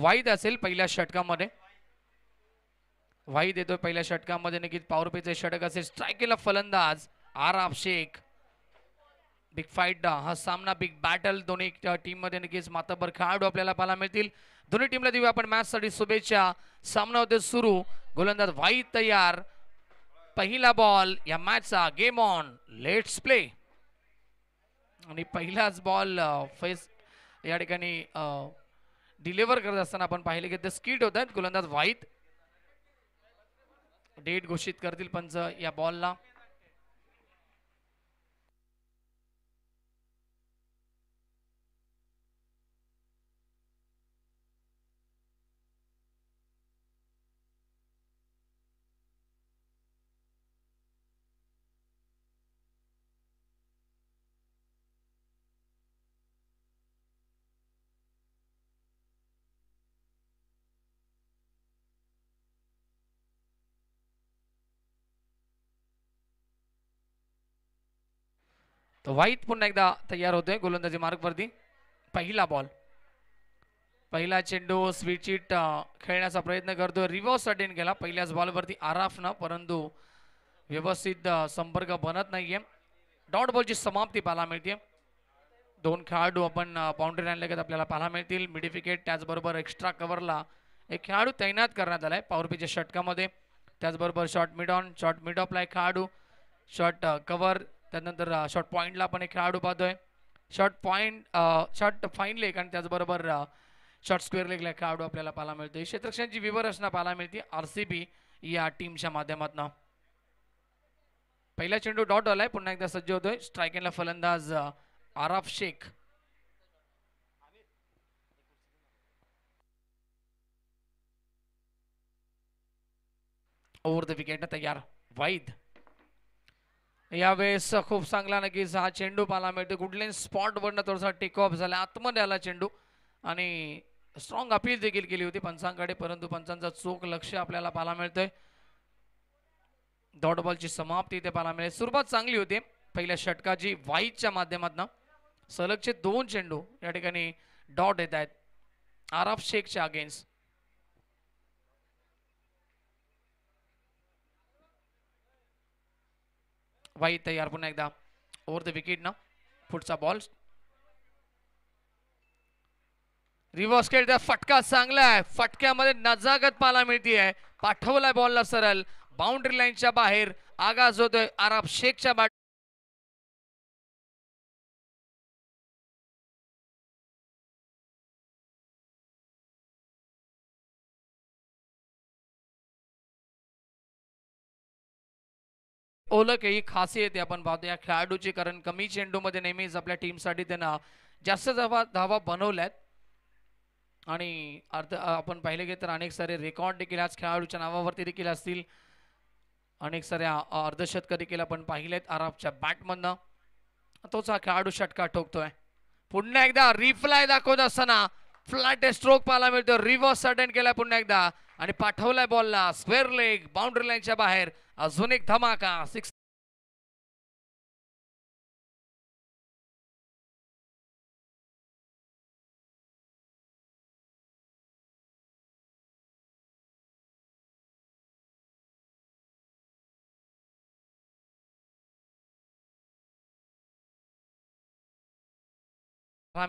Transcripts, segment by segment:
वाईद असेल पहिल्या षटकामध्ये वाईद येतोय पहिल्या षटकामध्ये नक्कीच पावरपेचे षटक असेल स्ट्राईक केला फलंदाज आराफ शेख बिग फाईट हा सामना बिग बॅटल दोन्ही टीम मध्ये नक्कीच मातबर खेळाडू आपल्याला पाहायला मिळतील दोन्ही टीमला देऊ आपण मॅच साठी शुभेच्छा सामना होते सुरू गोलंदाज वाईद तयार पहिला बॉल या मॅचचा गेम ऑन लेट्स प्ले आणि पहिलाच बॉल फेस या ठिकाणी डिलिव्हर करत असताना आपण पाहिले की ते स्किट होत आहेत गोलंदाज वाईट डेट घोषित करतील पंच या बॉलला तर व्हाईट पुन्हा एकदा तयार होतोय गोलंदाजी मार्गवरती पहिला बॉल पहिला चेंडू स्वीट चिट खेळण्याचा प्रयत्न करतोय रिव्हर्स अटेंड केला पहिल्याच बॉलवरती ना परंतु व्यवस्थित संपर्क बनत नाहीये डॉट बॉलची समाप्ती पाहायला मिळते दोन खेळाडू आपण बाउंड्री लाईनलगत आपल्याला पाहायला मिळतील मिडिफिकेट त्याचबरोबर एक्स्ट्रा कव्हरला एक खेळाडू तैनात करण्यात आलाय पावरपीच्या षटकामध्ये त्याचबरोबर short mid on short mid ऑफला एक खेळाडू शॉर्ट कव्हर त्यानंतर शॉर्ट पॉईंटला आपण एक खेळाडू पाहतोय short point short fine leg आणि त्याचबरोबर शॉर्ट स्क्वेअर लेगला खेळाडू आपल्याला पाहायला मिळतोय क्षेत्रक्षांची विवरचना पाहायला मिळते आर या टीमच्या माध्यमातून पहिला चेंडू डॉट आलाय पुन्हा एकदा सज्ज होतोय एनला फलंदाज Araf Shaikh over the wicket तयार वाईद यावेळेस खूप चांगला नक्कीच हा चेंडू पाहायला मिळतो कुठल्याही स्पॉटवरनं थोडासा टेक ऑफ झाला आतमध्ये आला चेंडू आणि स्ट्रॉंग अपील देखील केली होती पंचांकडे परंतु पंचांचा चोख लक्ष आपल्याला पाहायला मिळतोय डॉट बॉलची समाप्ती इथे पाहायला मिळते सुरुवात चांगली होती पहिल्या षटकाची वाईटच्या माध्यमातून सलगचे दोन चेंडू या ठिकाणी डॉट येत आहेत आराफ शेखच्या अगेन्स्ट वाईट तयार पुन्हा एकदा ओवर द विकेट ना पुढचा बॉल रिव्हर्स त्या फटका चांगला आहे फटक्यामध्ये नजागत पाहायला आहे पाठवलाय बॉलला सरळ बाउंड्री लाईनच्या बाहेर आगाज होतोय आराब शेखच्या बा ओलक ही येते आपण पाहतो या खेळाडूची कारण कमी चेंडूमध्ये नेहमीच आपल्या टीमसाठी त्यांना जास्त धावा धावा बनवल्यात आणि अर्थ आपण पाहिले की तर अनेक सारे रेकॉर्ड देखील आज खेळाडूच्या नावावरती देखील असतील अनेक साऱ्या अर्धशतक देखील आपण पाहिलेत आराबच्या बॅटमधनं तोच हा खेळाडू षटका ठोकतोय पुन्हा एकदा रिफ्लाय दाखवत असताना फ्लॅट स्ट्रोक पाहायला मिळतो रिव्हर्स अटेंड केला पुन्हा एकदा आणि पाठवलाय बॉलला स्क्वेअर लेग बाउंड्री लाईनच्या बाहेर अजून एक धमाका सिक्स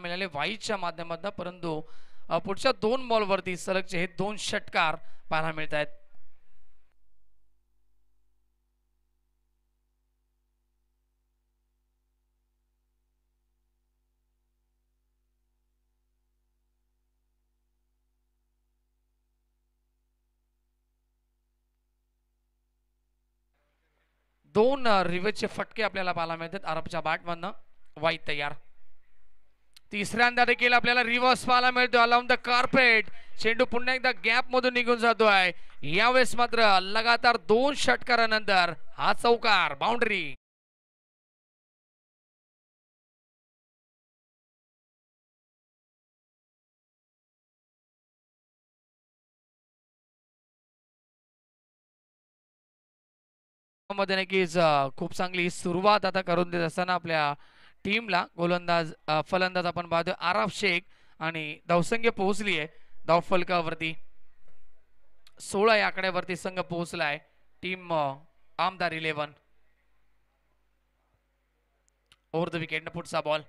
मिळाले वाईटच्या माध्यमातून परंतु पुढच्या दोन बॉलवरती सलगचे हे दोन षटकार पाहायला मिळत आहेत दोन रिवेचे फटके आपल्याला पाहायला मिळतात अरबच्या बॅटमधनं वाईट तयार तिसऱ्यांदा देखील आपल्याला रिव्हर्स पाहायला मिळतो अलॉंग द कार्पेट चेंडू पुन्हा एकदा गॅप मधून निघून जातोय यावेळेस मात्र लगातार दोन षटकारानंतर हा चौकार बाउंड्री मध्ये नक्कीच खूप चांगली सुरुवात आता करून देत असताना आपल्या टीमला गोलंदाज फलंदाज आपण पाहतोय आराफ शेख आणि धावसंख्या पोहोचली आहे फलकावरती सोळा या आकड्यावरती संघ पोहोचलाय team Aamdar eleven over the wicket पुढचा बॉल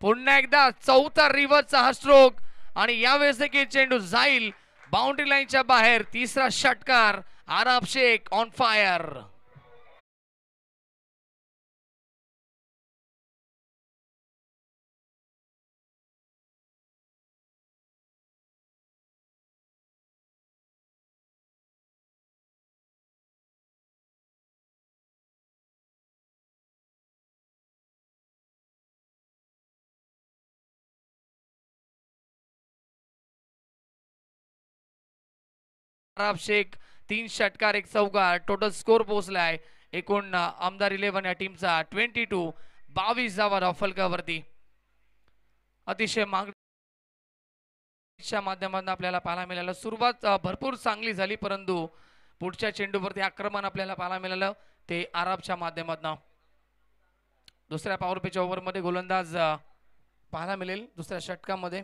पुन्हा एकदा चौथा रिव्हर्सचा हा स्ट्रोक आणि यावेळेस देखील चेंडू जाईल बाउंड्री लाईनच्या बाहेर तिसरा षटकार आराब शेख ऑन फायर शेख तीन षटकार एक चौकार टोटल स्कोर पोहोचला आहे एकूण आमदार इलेव्हन या टीमचा ट्वेंटी टू बावीस धावा फलकावरती अतिशय मागणीच्या माध्यमातून आपल्याला पाहायला मिळालं सुरुवात भरपूर चांगली झाली परंतु पुढच्या चेंडूवरती आक्रमण आपल्याला पाहायला मिळालं ते आराबच्या माध्यमातून दुसऱ्या पावरपेच्या ओव्हरमध्ये गोलंदाज पाहायला मिळेल दुसऱ्या षटकामध्ये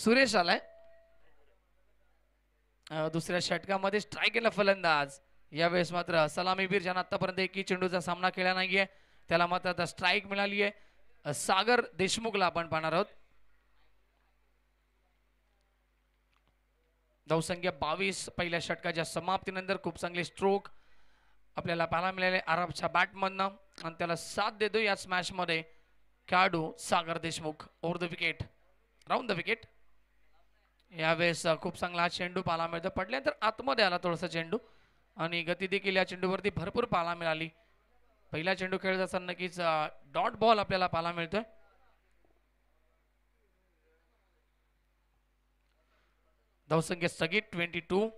सुरेश आलाय दुसऱ्या षटकामध्ये स्ट्राईक केला फलंदाज यावेळेस मात्र सलामीवीर ज्यानं आतापर्यंत एकही चेंडूचा सामना केला नाहीये त्याला मात्र आता स्ट्राईक मिळाली आहे सागर देशमुखला आपण पाहणार आहोत धावसंख्या बावीस पहिल्या षटकाच्या समाप्तीनंतर खूप चांगले स्ट्रोक आपल्याला पाहायला मिळाले आरबच्या बॅटमधनं आणि त्याला साथ देतो या स्मॅशमध्ये खेळाडू Sagar Deshmukh over the wicket round the wicket यावेळेस खूप चांगला चेंडू पाला मिळतो पडल्यानंतर आतमध्ये आला थोडासा चेंडू आणि गती देखील या चेंडूवरती भरपूर पाला मिळाली पहिला चेंडू खेळत असताना नक्कीच डॉट बॉल आपल्याला पाला मिळतोय धावसंख्या स्थगित ट्वेंटी टू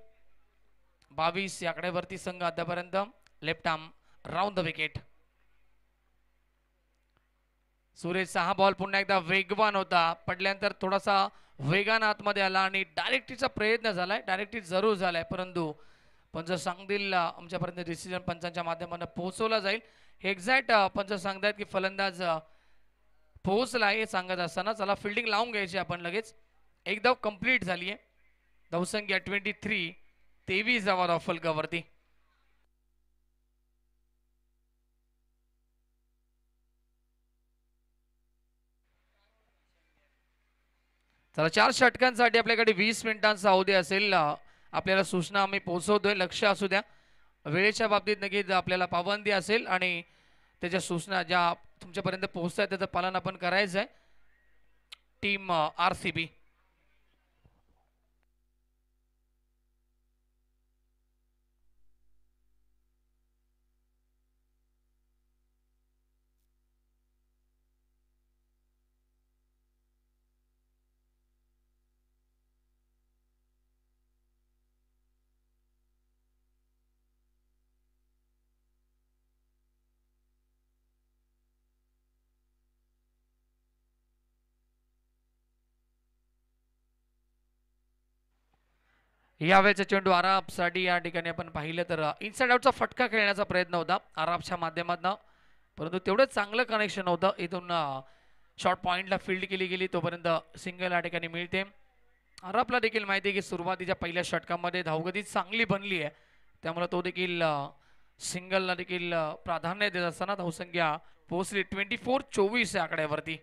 बावीस या आकड्यावरती संघ आतापर्यंत left arm round the wicket सुरेशचा हा बॉल पुन्हा एकदा वेगवान होता पडल्यानंतर थोडासा वेगानं आतमध्ये आला आणि डायरेक्टीचा प्रयत्न झालाय डायरेक्टी जरूर झालाय परंतु पंच सांगतील आमच्यापर्यंत डिसिजन पंचांच्या माध्यमातून पोहोचवला जाईल एक्झॅक्ट पंच सांगतायत की फलंदाज पोहोचला हे सांगत असताना चला फिल्डिंग लावून घ्यायची आपण लगेच एकदा कम्प्लीट कंप्लीट झाली आहे धावसंख्या ट्वेंटी थ्री तेवीस जावा धाव चला चार षटकांसाठी आपल्याकडे वीस मिनिटांचा अवधी असेल आपल्याला सूचना आम्ही पोहोचवतोय लक्ष असू द्या वेळेच्या बाबतीत नक्कीच आपल्याला पाबंदी असेल आणि त्याच्या सूचना ज्या तुमच्यापर्यंत पोहोचत आहेत त्याचं पालन आपण करायचं आहे टीम आर सी बी वेळेचा चेंडू आराबसाठी या ठिकाणी आपण पाहिलं तर इनसाइड आउटचा फटका खेळण्याचा प्रयत्न होता आराबच्या माध्यमातून परंतु तेवढं चांगलं कनेक्शन होतं इथून शॉर्ट पॉईंटला फील्ड केली गेली तोपर्यंत सिंगल या ठिकाणी मिळते आरापला देखील माहिती आहे की सुरुवातीच्या पहिल्या षटकामध्ये धावगती चांगली बनली आहे त्यामुळे तो देखील सिंगलला देखील प्राधान्य देत असताना धावसंख्या पोहोचली ट्वेंटी फोर चोवीस या आकड्यावरती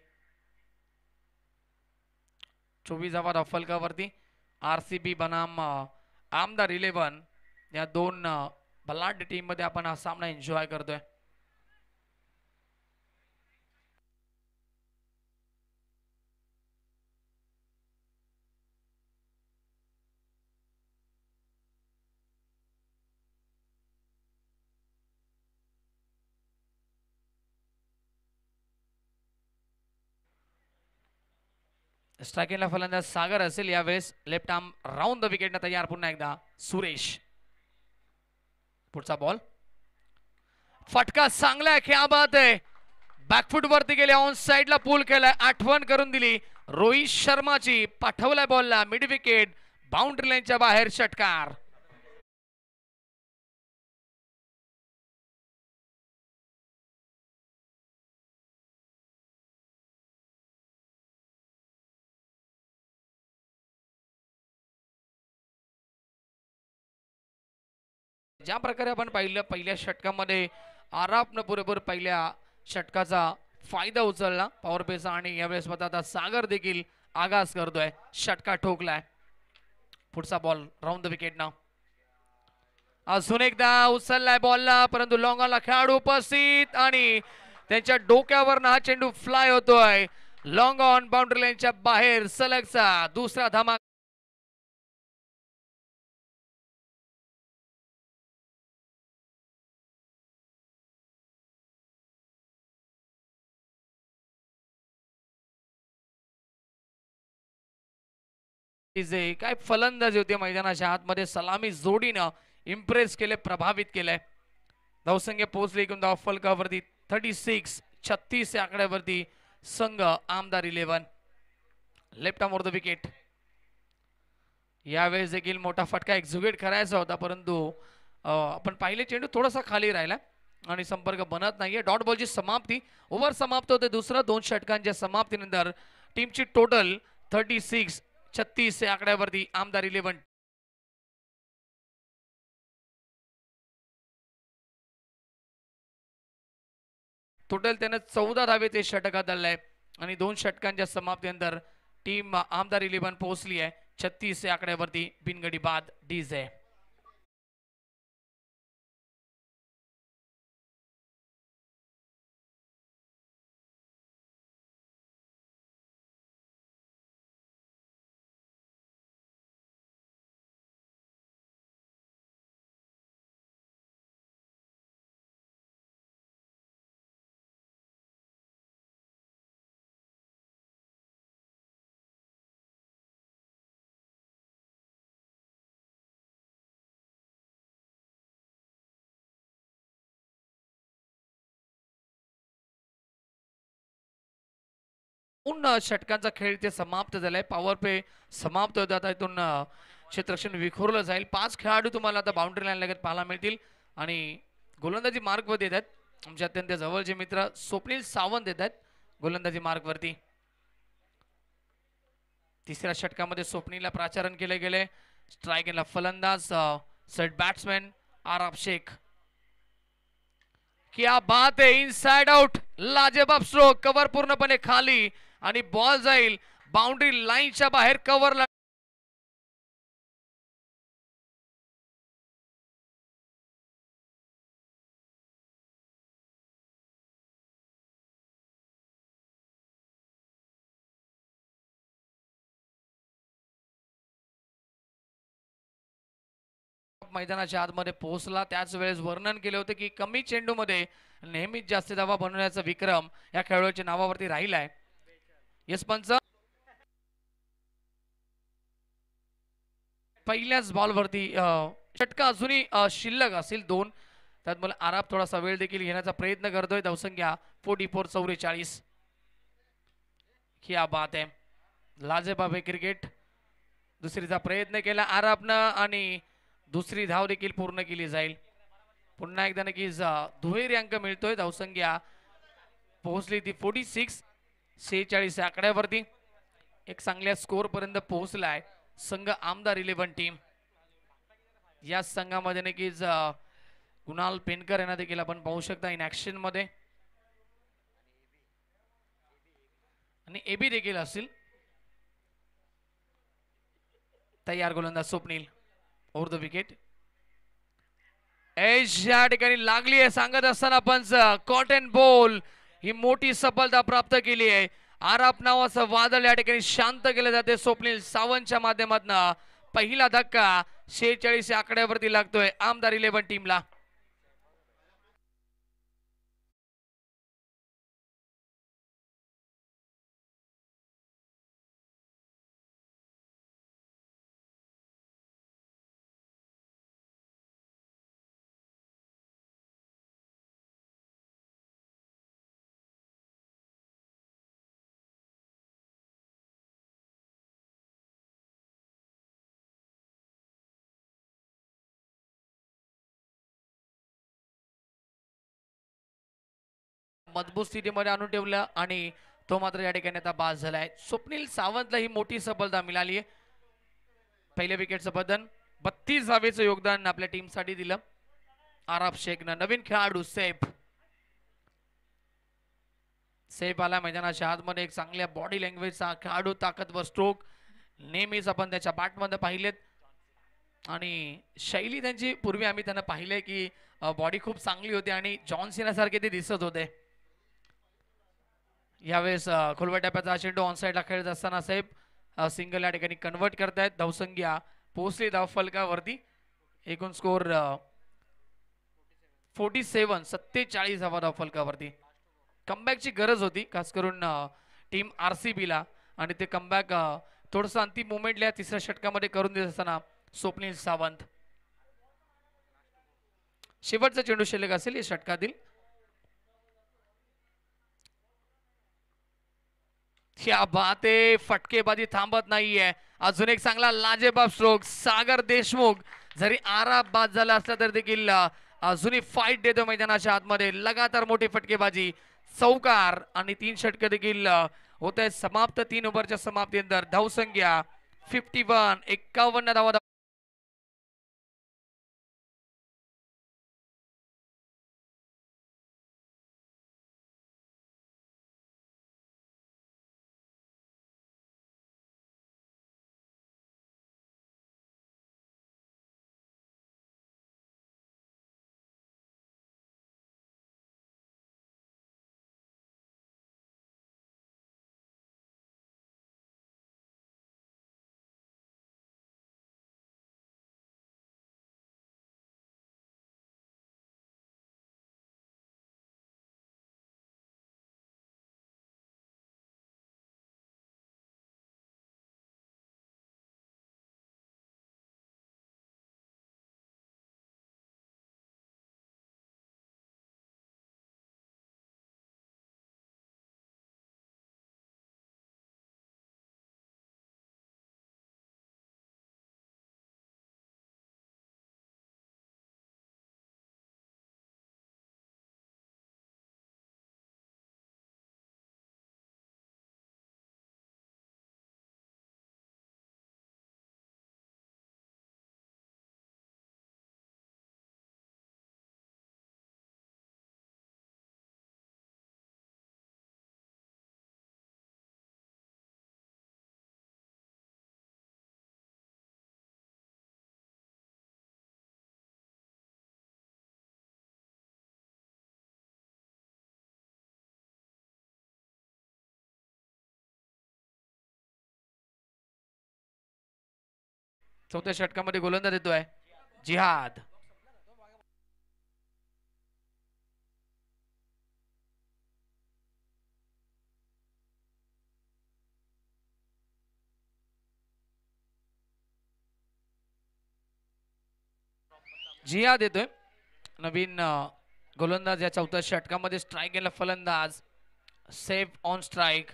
चोवीस धावा धावफलकावरती आर सी बी बनाम आमदार रिलेवन या दोन बलाढ्य टीममध्ये आपण हा सामना एन्जॉय करतोय स्ट्रायकिंगला फलंदाज सागर असेल यावेळेस लेफ्ट आर्म राऊंड द विकेटनं तयार पुन्हा एकदा सुरेश पुढचा बॉल फटका चांगला आहे बात आहे बॅकफुट वरती गेले ऑन साईडला पूल केलाय आठवण करून दिली रोहित शर्माची पाठवलाय बॉलला मिड विकेट बाउंड्री लाईनच्या बाहेर षटकार ज्या प्रकारे आपण पाहिलं पहिल्या षटकामध्ये आरापनं पुरेपूर पहिल्या षटकाचा फायदा उचलला पॉवर पेचा आणि यावेळेस आता सागर देखील आगास करतोय षटका ठोकलाय पुढचा बॉल राऊंड द विकेट ना अजून एकदा उचललाय बॉलला परंतु लॉंगाला खेळाडू उपस्थित आणि त्यांच्या डोक्यावर हा चेंडू फ्लाय होतोय लॉंग ऑन बाउंड्री लाईनच्या बाहेर सलगचा दुसरा धमाका जे काय फलंदाजी होते मैदानाच्या आतमध्ये सलामी जोडीनं इम्प्रेस केले प्रभावित केलंय धावसंख्या पोहोचले एकूण धाव फलकावरती थर्टी सिक्स छत्तीस या आकड्यावरती संघ Aamdar eleven left arm the wicket यावेळेस देखील मोठा फटका एक्झिक्युट करायचा होता परंतु आपण पाहिले चेंडू थोडासा खाली राहिला आणि संपर्क बनत नाहीये डॉट बॉलची समाप्ती ओव्हर समाप्त होते दुसरा दोन षटकांच्या समाप्तीनंतर टीमची टोटल थर्टी सिक्स छत्तीस या आकड्यावरती आमदार इलेव्हन टोटल त्यानं चौदा धावे ते षटकात धरलाय आणि दोन षटकांच्या समाप्तीनंतर टीम आमदार इलेव्हन पोहोचली आहे छत्तीस या आकड्यावरती बिनगडी बाद डीज आहे पुन्हा षटकांचा खेळ ते समाप्त झालाय पॉवर पे समाप्त होत आता इथून क्षेत्रक्षण विखुरलं जाईल पाच खेळाडू तुम्हाला आता बाउंड्री लाईन लगत पाहायला मिळतील आणि गोलंदाजी मार्गवर देत आहेत आमचे अत्यंत जवळचे मित्र स्वप्नील सावंत येत आहेत गोलंदाजी मार्गवरती तिसऱ्या षटकामध्ये स्वप्नीला प्राचारण केले गेले स्ट्रायकिंगला फलंदाज सेट बॅट्समॅन आराफ शेख क्या बात है इन साइड आउट लाजेबाब स्ट्रोक कवर पूर्णपणे खाली आणि बॉल जाईल बाउंड्री लाईनच्या बाहेर कव्हरला मैदानाच्या आतमध्ये पोहोचला त्याच वेळेस वर्णन केले होते की कमी चेंडूमध्ये नेहमीच जास्त धावा बनवण्याचा विक्रम या खेळाडूच्या नावावरती राहिला आहे यस पंच पहिल्याच बॉलवरती षटका अजूनही शिल्लक असेल दोन त्यात मला आराब थोडासा वेळ देखील घेण्याचा प्रयत्न करतोय धावसंख्या फोर्टी फोर चौवेचाळीस क्या बात आहे लाजेबाब क्रिकेट दुसरीचा प्रयत्न केला आराबनं आणि दुसरी धाव देखील पूर्ण केली जाईल पुन्हा एकदा नक्कीच दुहेरी अंक मिळतोय धावसंख्या पोहोचली ती फोर्टी सिक्स सेहेचाळीस आकड्यावरती एक चांगल्या स्कोर पर्यंत पोहोचलाय संघ आमदार इलेव्हन टीम या संघामध्ये नक्कीच कुणाल पेनकर यांना देखील आपण पाहू शकता इन ऍक्शन मध्ये आणि एबी देखील असेल तयार गोलंदाज Swapnil over the wicket edge या ठिकाणी लागली आहे सांगत असताना पंच कॉटन बॉल ही मोठी सफलता प्राप्त केली आहे आराप नावाचं वादळ या ठिकाणी शांत केलं जाते स्वप्नील सावंतच्या माध्यमातून पहिला धक्का शेहेचाळीस आकड्यावरती लागतोय आमदार इलेव्हन टीमला मजबूत स्थितीमध्ये आणून ठेवलं आणि तो मात्र या ठिकाणी आता बाद झाला स्वप्नील सावंतला ही मोठी सफलता मिळाली आहे पहिल्या विकेटचं बदन बत्तीस धावेचं योगदान आपल्या टीमसाठी दिलं आराब शेखनं नवीन खेळाडू सेफ सेफ आला मैदानाच्या आतमध्ये एक चांगल्या बॉडी लँग्वेजचा खेळाडू ताकदवर स्ट्रोक नेहमीच आपण त्याच्या बॅटमध्ये पाहिलेत आणि शैली त्यांची पूर्वी आम्ही त्यांना पाहिले की बॉडी खूप चांगली होती आणि जॉन सारखे ते दिसत होते यावेळेस खोलवर टप्प्याचा चेंडू ऑन साईडला खेळत असताना साहेब सिंगल या ठिकाणी कन्वर्ट करतायत धावसंख्या पोहोचली धाव फलकावरती एकूण स्कोर फोर्टी सेवन सत्तेचाळीस धावा धाव फलकावरती कमबॅकची गरज होती खास करून टीम आर सी बीला आणि ते कमबॅक थोडस अंतिम मुवमेंटला तिसऱ्या षटकामध्ये करून देत असताना स्वप्नील सावंत शेवटचा चेंडू शिल्लक असेल या षटकातील क्या बात आहे फटकेबाजी थांबत नाहीये अजून एक चांगला लाजेबाब स्ट्रोक सागर देशमुख जरी आरा बाद झाला असला तरी देखील अजूनही फाईट देतो मैदानाच्या आतमध्ये लगातार मोठी फटकेबाजी चौकार आणि तीन षटके देखील होत आहे समाप्त तीन ओव्हरच्या समाप्तीनंतर धावसंख्या फिफ्टी वन एक्कावन्न धावा चौथ्या षटकामध्ये गोलंदाज येतोय जिहाद जिहाद येतोय नवीन गोलंदाज या चौथ्या षटकामध्ये स्ट्राईक गेला फलंदाज सेफ ऑन स्ट्राईक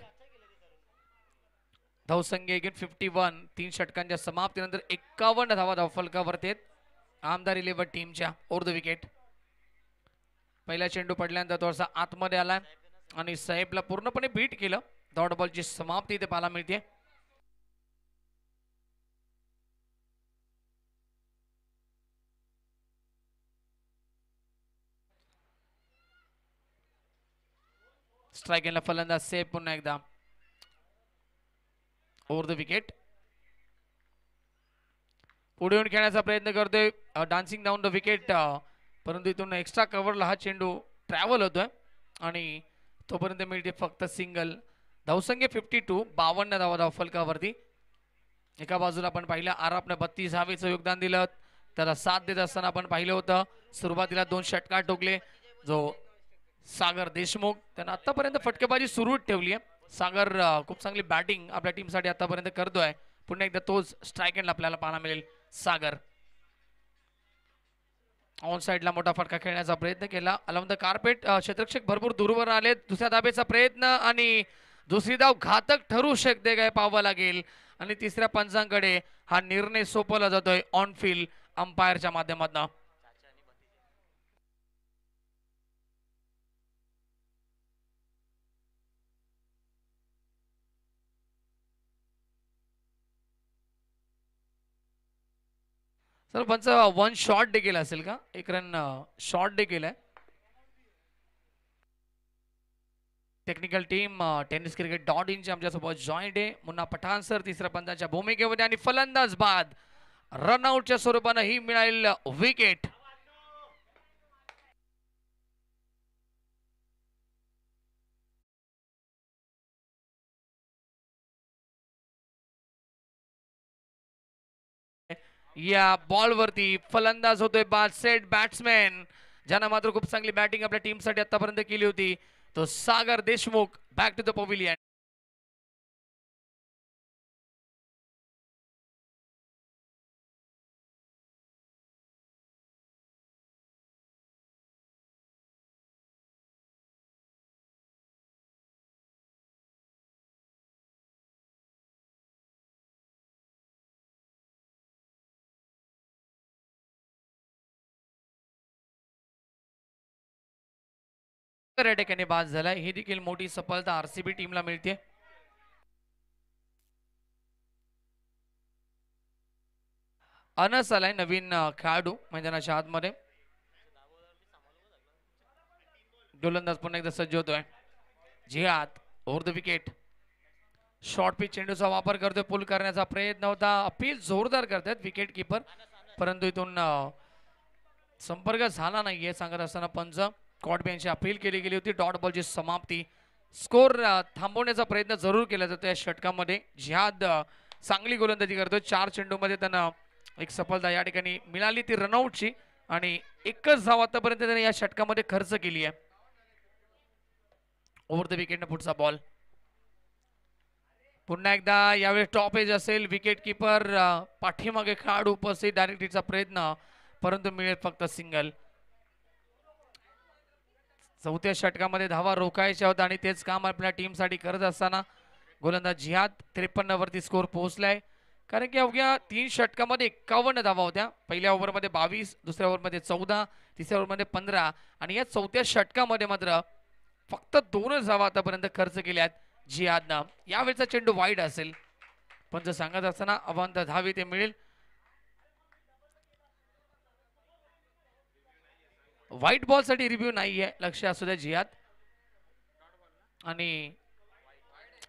संख्या एकूण फिफ्टी वन तीन षटकांच्या समाप्तीनंतर एक्कावन्न धावा धावफलकावरती आमदार इलेव्हन टीमच्या ओर द विकेट पहिला चेंडू पडल्यानंतर थोडासा आतमध्ये आला आणि साहेबला पूर्णपणे बीट केलं डॉट बॉलची समाप्ती इथे पाहायला मिळते स्ट्रायकेला फलंदाज सेफ पुन्हा एकदा ओवर द विकेट पुढे येऊन खेळण्याचा प्रयत्न करतोय डान्सिंग डाऊन द विकेट परंतु इथून एक्स्ट्रा कव्हरला हा चेंडू ट्रॅव्हल होतोय आणि तोपर्यंत मिळते फक्त सिंगल धावसंख्ये फिफ्टी टू बावन्न धावा धाव फलकावरती एका बाजूला आपण पाहिलं आरापनं बत्तीस हावेचं योगदान दिलं त्याला साथ देत असताना आपण पाहिलं होतं सुरुवातीला दोन षटकार टोकले जो सागर देशमुख त्यांना आतापर्यंत फटकेबाजी सुरूच ठेवली आहे सागर खूप चांगली बॅटिंग आपल्या टीमसाठी आतापर्यंत करतोय पुन्हा एकदा तोच स्ट्राईक एंड आपल्याला पाहायला मिळेल सागर ऑन साइडला मोठा फटका खेळण्याचा प्रयत्न केला द कार्पेट क्षेत्रक्षक भरपूर दूरवर आले दुसऱ्या दाबेचा प्रयत्न आणि दुसरी धाव घातक ठरू शकते काय पाहावं लागेल आणि तिसऱ्या पंचांकडे हा निर्णय सोपवला जातोय ऑन फील्ड अंपायरच्या माध्यमातून सर पंच वन शॉर्ट डे केला असेल का एक रन शॉर्ट डे केलाय technical team tennis cricket dot इनच्या आमच्यासोबत जॉईंट आहे मुन्ना पठाण सर तिसऱ्या पंचाच्या भूमिकेमध्ये आणि फलंदाज बाद रनआउटच्या स्वरूपानं ही मिळालेलं विकेट या बॉलवरती फलंदाज होतोय बादसेट बॅट्समॅन ज्यांना मात्र खूप चांगली बॅटिंग आपल्या टीमसाठी आतापर्यंत केली होती तो Sagar Deshmukh back to the pavilion या ठिकाणी बाद झालाय ही देखील मोठी सफलता आरसीबी टीमला मिळते अनस आलाय नवीन खेळाडू मैदानाच्या आतमध्ये गोलंदाज पुन्हा एकदा सज्ज होतोय आत over the wicket short pitch चेंडूचा वापर करतोय पुल करण्याचा प्रयत्न होता अपील जोरदार करतायत विकेट कीपर परंतु इथून संपर्क झाला नाहीये सांगत असताना पंच कॉटबे यांची अपील केली गेली होती डॉट बॉलची समाप्ती स्कोर थांबवण्याचा प्रयत्न जरूर केला जातो या षटकामध्ये जिहाद चांगली गोलंदाजी करतो चार चेंडूमध्ये त्यांना एक सफलता या ठिकाणी मिळाली ती रनआउटची आणि एकच धाव आतापर्यंत त्याने या षटकामध्ये खर्च केली आहे ओव्हर द विकेटनं पुढचा बॉल पुन्हा एकदा यावेळी टॉप एज असेल विकेट किपर पाठीमागे खाड उपस्थित डायरेक्ट प्रयत्न परंतु मिळेल फक्त सिंगल चौथ्या षटकामध्ये धावा रोखायच्या होत्या आणि तेच काम आपल्या टीम साठी करत असताना गोलंदाज जिहाद त्रेपन्न वरती स्कोर पोहोचलाय कारण की अवघ्या तीन षटकामध्ये एक्कावन्न धावा होत्या पहिल्या ओव्हरमध्ये बावीस दुसऱ्या ओव्हरमध्ये चौदा तिसऱ्या ओव्हरमध्ये पंधरा आणि या चौथ्या षटकामध्ये मात्र फक्त दोनच धावा आतापर्यंत खर्च केल्यात जिहादनं यावेळचा चेंडू वाईट असेल पण जर सांगत असताना अवांत धावे ते मिळेल व्हाईट साठी रिव्ह्यू नाही आहे लक्ष असू द्या जियात आणि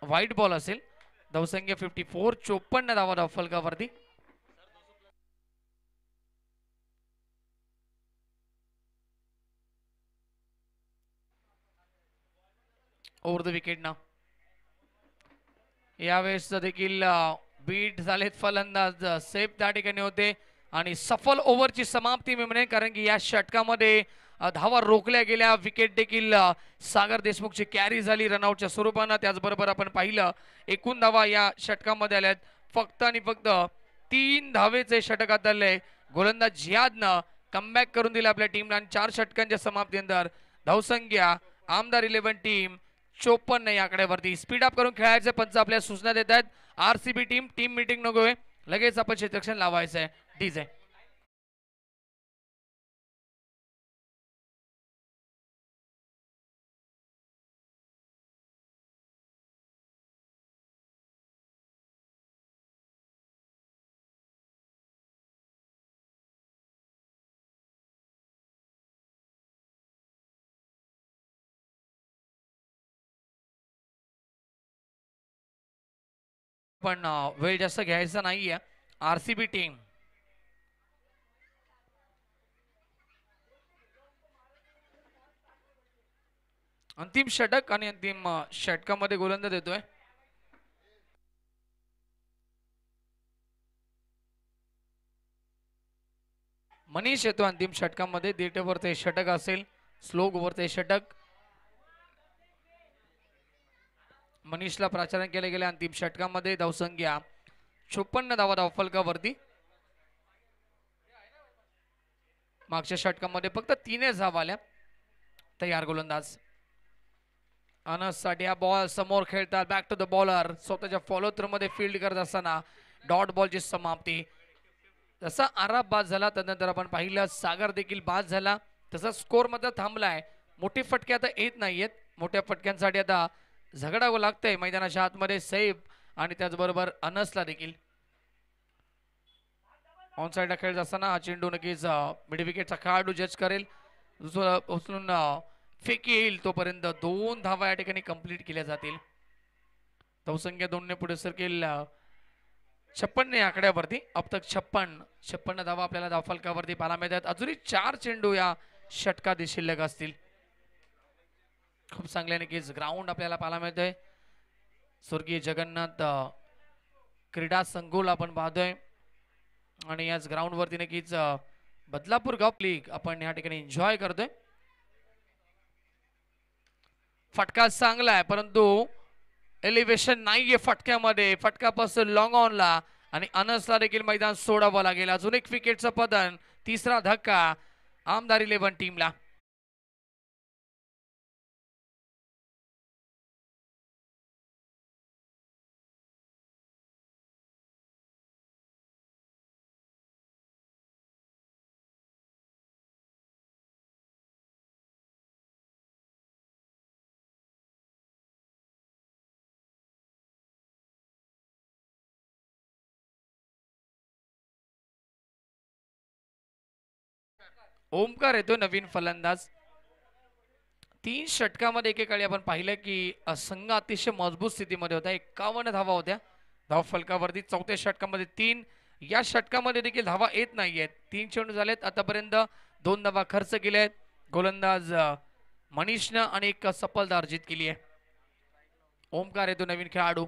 व्हाईट बॉल असेल धवसंख्या फिफ्टी फोर चोपन्न धावा फलकावरती ओव्हर द विकेट ना यावेळेस देखील बीट झालेत फलंदाज सेफ त्या ठिकाणी होते आणि सफल ओव्हरची समाप्ती मी म्हणेन कारण की या षटकामध्ये धावा रोखल्या गेल्या विकेट देखील सागर देशमुखची कॅरी झाली रनआउटच्या स्वरूपानं त्याचबरोबर आपण पाहिलं एकूण धावा या षटकामध्ये आल्यात फक्त आणि फक्त तीन धावेचे षटक आले गोलंदाज जियादनं कमबॅक करून दिलं आपल्या टीमला आणि चार षटकांच्या समाप्तीनंतर धावसंख्या आमदार इलेव्हन टीम चोपन्न या आकड्यावरती स्पीड अप करून खेळायचे पंच आपल्याला सूचना देत आहेत R C team team meeting नकोय लगेच आपण शेतक्षण लावायचं आहे डीजे पण अं, वेळ जास्त घ्यायचा नाहीये आर सी बी टीम अंतिम षटक आणि अंतिम षटकामध्ये गोलंदाज येतोय मनीष येतो अंतिम षटकामध्ये दीर्टेवर वर षटक असेल स्लो वर ते षटक मनीषला प्राचारण केले गेले अंतिम षटकामध्ये धावसंख्या छोपन्न धावा धावफलकावरती मागच्या षटकामध्ये फक्त तीनच धाव आल्या तयार गोलंदाज अनस हा बॉल समोर खेळतात बॅक टू द बॉलर स्वतःच्या फॉलो थ्रू मध्ये फील्ड करत असताना डॉट बॉलची समाप्ती जसा आराप बाद झाला त्यानंतर आपण पाहिलं सागर देखील बाद झाला तसा स्कोर मध्ये थांबलाय मोठी फटके आता येत नाहीयेत मोठ्या फटक्यांसाठी आता झगडावं लागतंय मैदानाच्या आतमध्ये सैफ आणि त्याचबरोबर अनसला देखील ऑन साईडला खेळत असताना हा चेंडू नक्कीच मिड विकेटचा खेळाडू जज करेल दुसरं उचलून फेक येईल तोपर्यंत दोन धावा या ठिकाणी कंप्लीट केल्या जातील धावसंख्या दोनने पुढे सर केलेल्या छप्पन्न आकड्यावरती आकड्यावरती तक छप्पन छप्पन्न धावा आपल्याला धावफलकावरती पाहायला मिळतात अजूनही चार चेंडू या षटकादी शिल्लक असतील खूप चांगल्याने नक्कीच ग्राउंड आपल्याला पाहायला मिळतोय स्वर्गीय जगन्नाथ क्रीडा संकुल आपण पाहतोय आणि याच ग्राउंडवरती नक्कीच बदलापूर गाव लीग आपण या ठिकाणी एन्जॉय करतोय फटका चांगला आहे परंतु एलिव्हेशन नाहीये फटक्यामध्ये फटकापासून लॉंग ऑनला आणि अनसला देखील मैदान सोडावं लागेल अजून एक विकेटचं पदन तिसरा धक्का आमदार टीम टीमला ओमकार येतो नवीन फलंदाज तीन षटकामध्ये एकेकाळी आपण पाहिलं की संघ अतिशय मजबूत स्थितीमध्ये होता एकावन्न धावा होत्या धाव फलकावरती चौथ्या षटकामध्ये तीन या षटकामध्ये देखील धावा येत नाहीयेत तीन चेंडू झालेत आतापर्यंत दोन धावा खर्च केले आहेत गोलंदाज मनीषनं आणि एक सफलता अर्जित केली आहे ओमकार येतो नवीन खेळाडू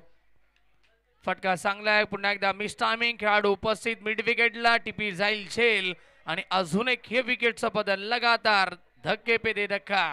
फटका चांगला आहे पुन्हा एकदा मिस खेळाडू उपस्थित मिड विकेटला टिपी जाईल झेल आणि अजून एक हे विकेटचा बदल लगातार धक्के पे दे धक्का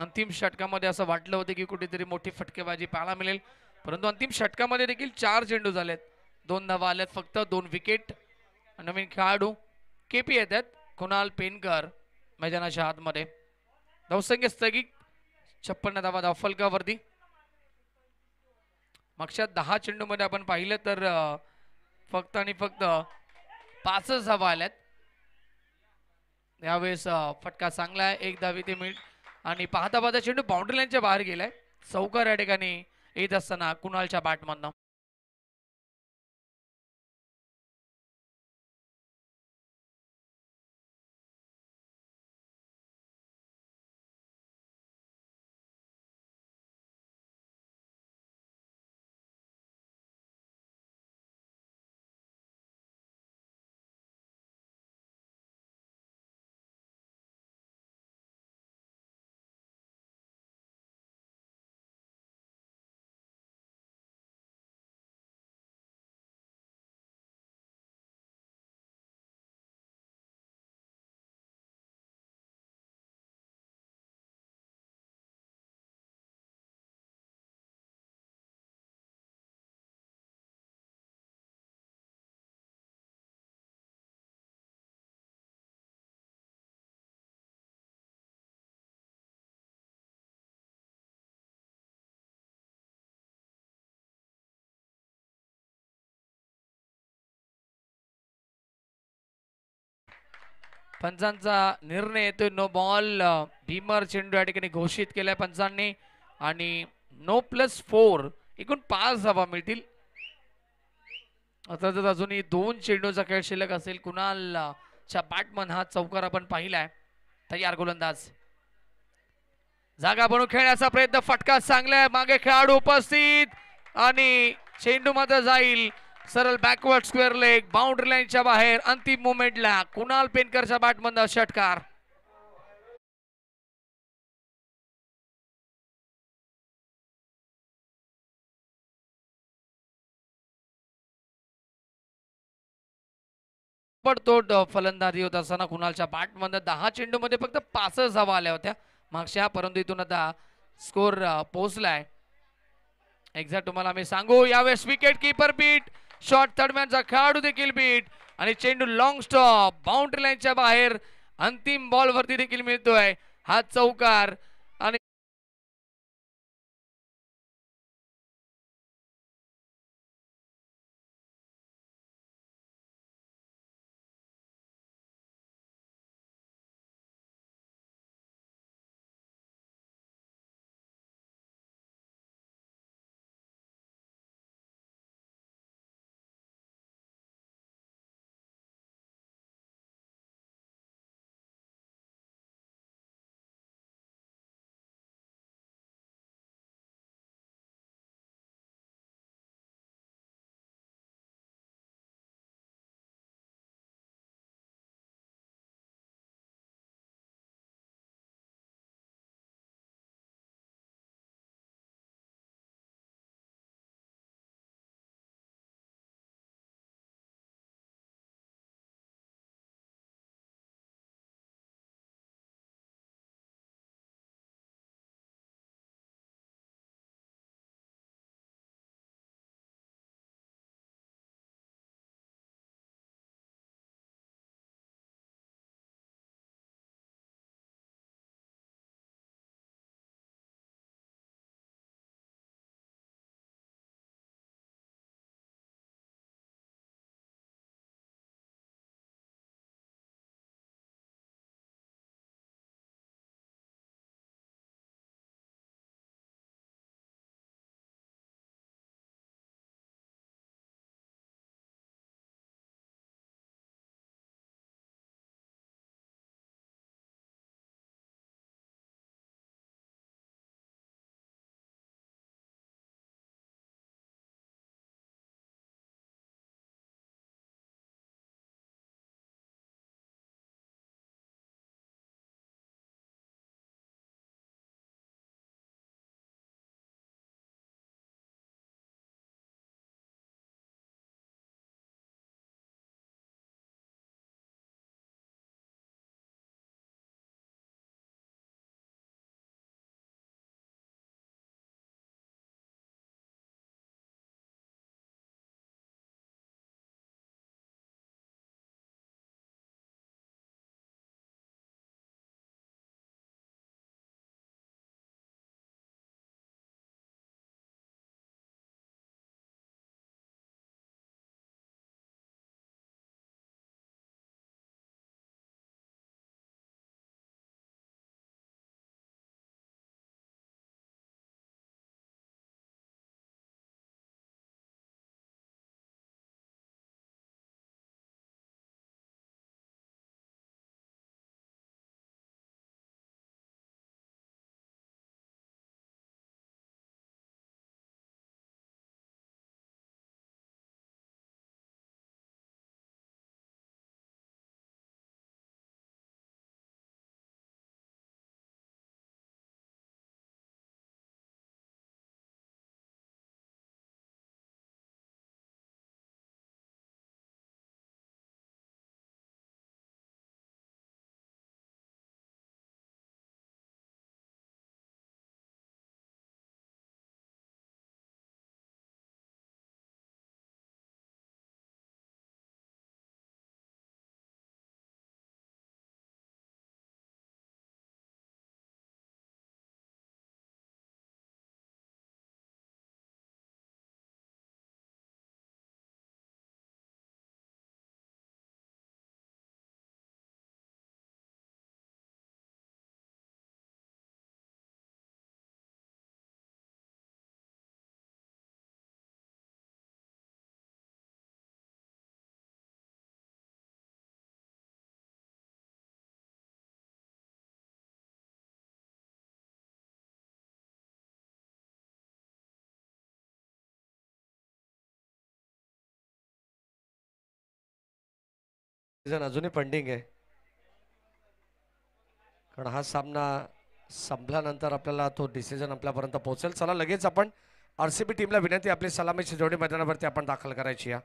अंतिम षटकामध्ये असं वाटलं होतं की कुठेतरी मोठी फटकेबाजी पाहायला मिळेल परंतु अंतिम षटकामध्ये देखील चार चेंडू झालेत दोन धावा आल्यात फक्त दोन विकेट नवीन खेळाडू केपी पी आहेत कुणाल पेनकर मैदानाच्या आतमध्ये धावसंख्या स्थगित छप्पन्न धावा धावफलकावरती फलकावरती मागच्या दहा मध्ये आपण पाहिलं तर फक्त आणि फक्त पाचच धावा आल्यात यावेळेस फटका चांगला आहे एक धावी ते मिनिट आणि पाहता पाहता चेंडू बाउंड्री लाईनच्या बाहेर गेलाय चौकार या ठिकाणी येत असताना कुणालच्या बॅटमधनं पंचांचा निर्णय येतोय नो बॉल भीमर चेंडू या ठिकाणी घोषित केलाय पंचांनी आणि नो प्लस फोर एकूण पाच धावा मिळतील आता जर अजूनही दोन चेंडूचा खेळ शिल्लक असेल कुणाल च्या बॅटमन हा चौकार आपण पाहिलाय तयार गोलंदाज जागा बनू खेळण्याचा प्रयत्न फटका चांगला मागे खेळाडू उपस्थित आणि चेंडू मात्र जाईल सरळ बॅकवर्ड स्क्वेअर लेग बाउंड्री लाईनच्या बाहेर अंतिम मुवमेंटला कुणाल पेनकरच्या बॅटमधनं षटकार पडतोड फलंदाजी होत असताना कुणालच्या बॅटमधनं दहा मध्ये फक्त पाचच धावा आल्या होत्या मागच्या परंतु इथून आता स्कोर पोहोचलाय एक्झॅक्ट तुम्हाला आम्ही सांगू यावेळेस विकेट किपर बीट शॉर्ट थर्डमॅनचा खेळाडू देखील बीट आणि चेंडू लॉंग स्टॉप बाउंड्री लाईनच्या बाहेर अंतिम बॉल वरती देखील मिळतोय हा चौकार सीझन अजूनही पेंडिंग आहे कारण हा सामना संपल्यानंतर आपल्याला तो डिसिजन आपल्यापर्यंत पोहोचेल चला लगेच आपण आर सी बी टीमला विनंती आपली सलामी जोडी मैदानावरती आपण दाखल करायची या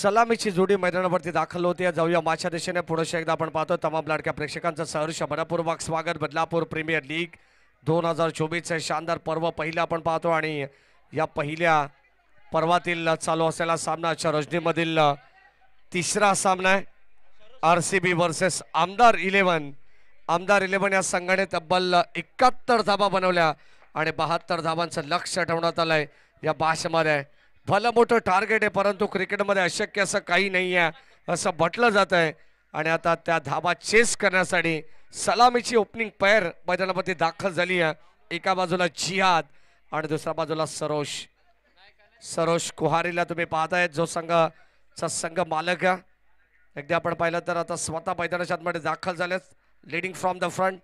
सलामीची जोडी मैदानावरती दाखल होते जाऊया माझ्या दिशेने पुढे एकदा आपण पाहतो तमाम लाडक्या प्रेक्षकांचं सहर्ष मनपूर्वक स्वागत बदलापूर प्रीमियर लीग दोन हजार चोवीसचं शानदार पर्व पहिलं आपण पाहतो आणि या पहिल्या पर्वातील चालू असलेला सामना रजनीमधील तिसरा सामना आहे आर सी बी वर्सेस आमदार इलेव्हन आमदार इलेव्हन या संघाने तब्बल एकाहत्तर धाबा बनवल्या आणि बहात्तर धाबांचं लक्ष ठेवण्यात आलंय या आहे भलं मोठं टार्गेट आहे परंतु क्रिकेटमध्ये अशक्य असं काही नाही आहे असं म्हटलं जात आहे आणि आता त्या धाबा चेस करण्यासाठी सलामीची ओपनिंग पैर मैदानामध्ये दाखल झाली आहे एका बाजूला जिहाद आणि दुसऱ्या बाजूला सरोश सरोश कुहारीला तुम्ही पाहतायत जो संघाचा संघ मालक आहे एकदा आपण पाहिलं तर आता स्वतः मैदानाच्या आतमध्ये दाखल झाल्यास लिडिंग फ्रॉम द फ्रंट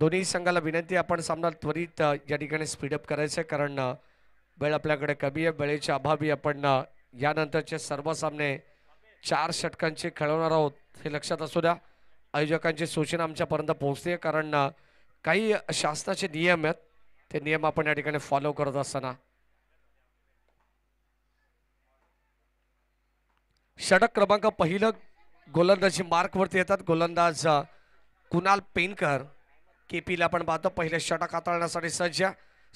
दोन्ही संघाला विनंती आपण सामना त्वरित या ठिकाणी स्पीडअप करायचं आहे कारण वेळ आपल्याकडे कमी आहे वेळेच्या अभावी आपण यानंतरचे सर्व सामने चार षटकांचे खेळवणार आहोत हे लक्षात असू द्या आयोजकांची सूचना आमच्यापर्यंत पोहोचते कारण काही शासनाचे नियम आहेत ते नियम आपण या ठिकाणी फॉलो करत असताना षटक क्रमांक पहिलं गोलंदाजी मार्कवरती येतात गोलंदाज कुणाल पेनकर केपीला आपण पाहतो पहिले षटक हाताळण्यासाठी सज्ज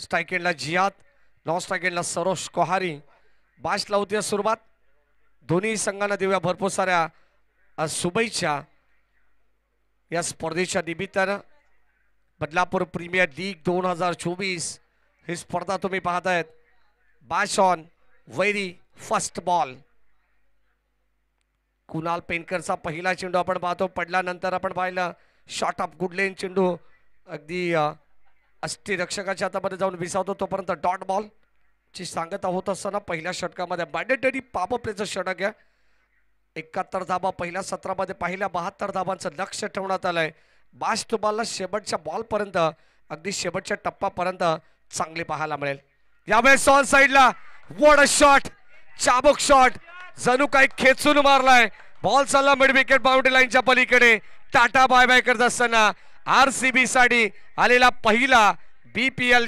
स्ट्रायकेडला जियात नॉन स्ट्रायकेंडला सरोश कोहारी बाश लावते सुरुवात दोन्ही संघांना देऊया भरपूर साऱ्या शुभेच्छा या स्पर्धेच्या निमित्तानं बदलापूर प्रीमियर लीग दोन हजार चोवीस ही स्पर्धा तुम्ही पाहतायत आहेत bash on very first ball Kunal पेनकरचा पहिला चेंडू आपण पाहतो पडल्यानंतर आपण पाहिलं शॉर्ट ऑफ गुडलेन चेंडू अगदी अष्टीरक्षकाच्या हातामध्ये जाऊन विसावतो तोपर्यंत डॉट बॉल ची सांगता होत असताना पहिल्या षटकामध्ये मॅडेटरी पाप प्लेचं षटक आहे एकाहत्तर धाबा पहिल्या सत्रामध्ये पहिल्या बहात्तर धाबांचं लक्ष ठेवण्यात आलंय बास तुम्हाला शेवटच्या बॉलपर्यंत अगदी शेवटच्या पर्यंत चांगली पाहायला मिळेल यावेळेस ऑन साईडला वड शॉट चाबुक शॉट जणू काही खेचून मारलाय बॉल चालला मिड विकेट बाउंड्री लाईनच्या पलीकडे टाटा बाय बाय करत असताना आरसीबी साठी आलेला पहिला बीपीएल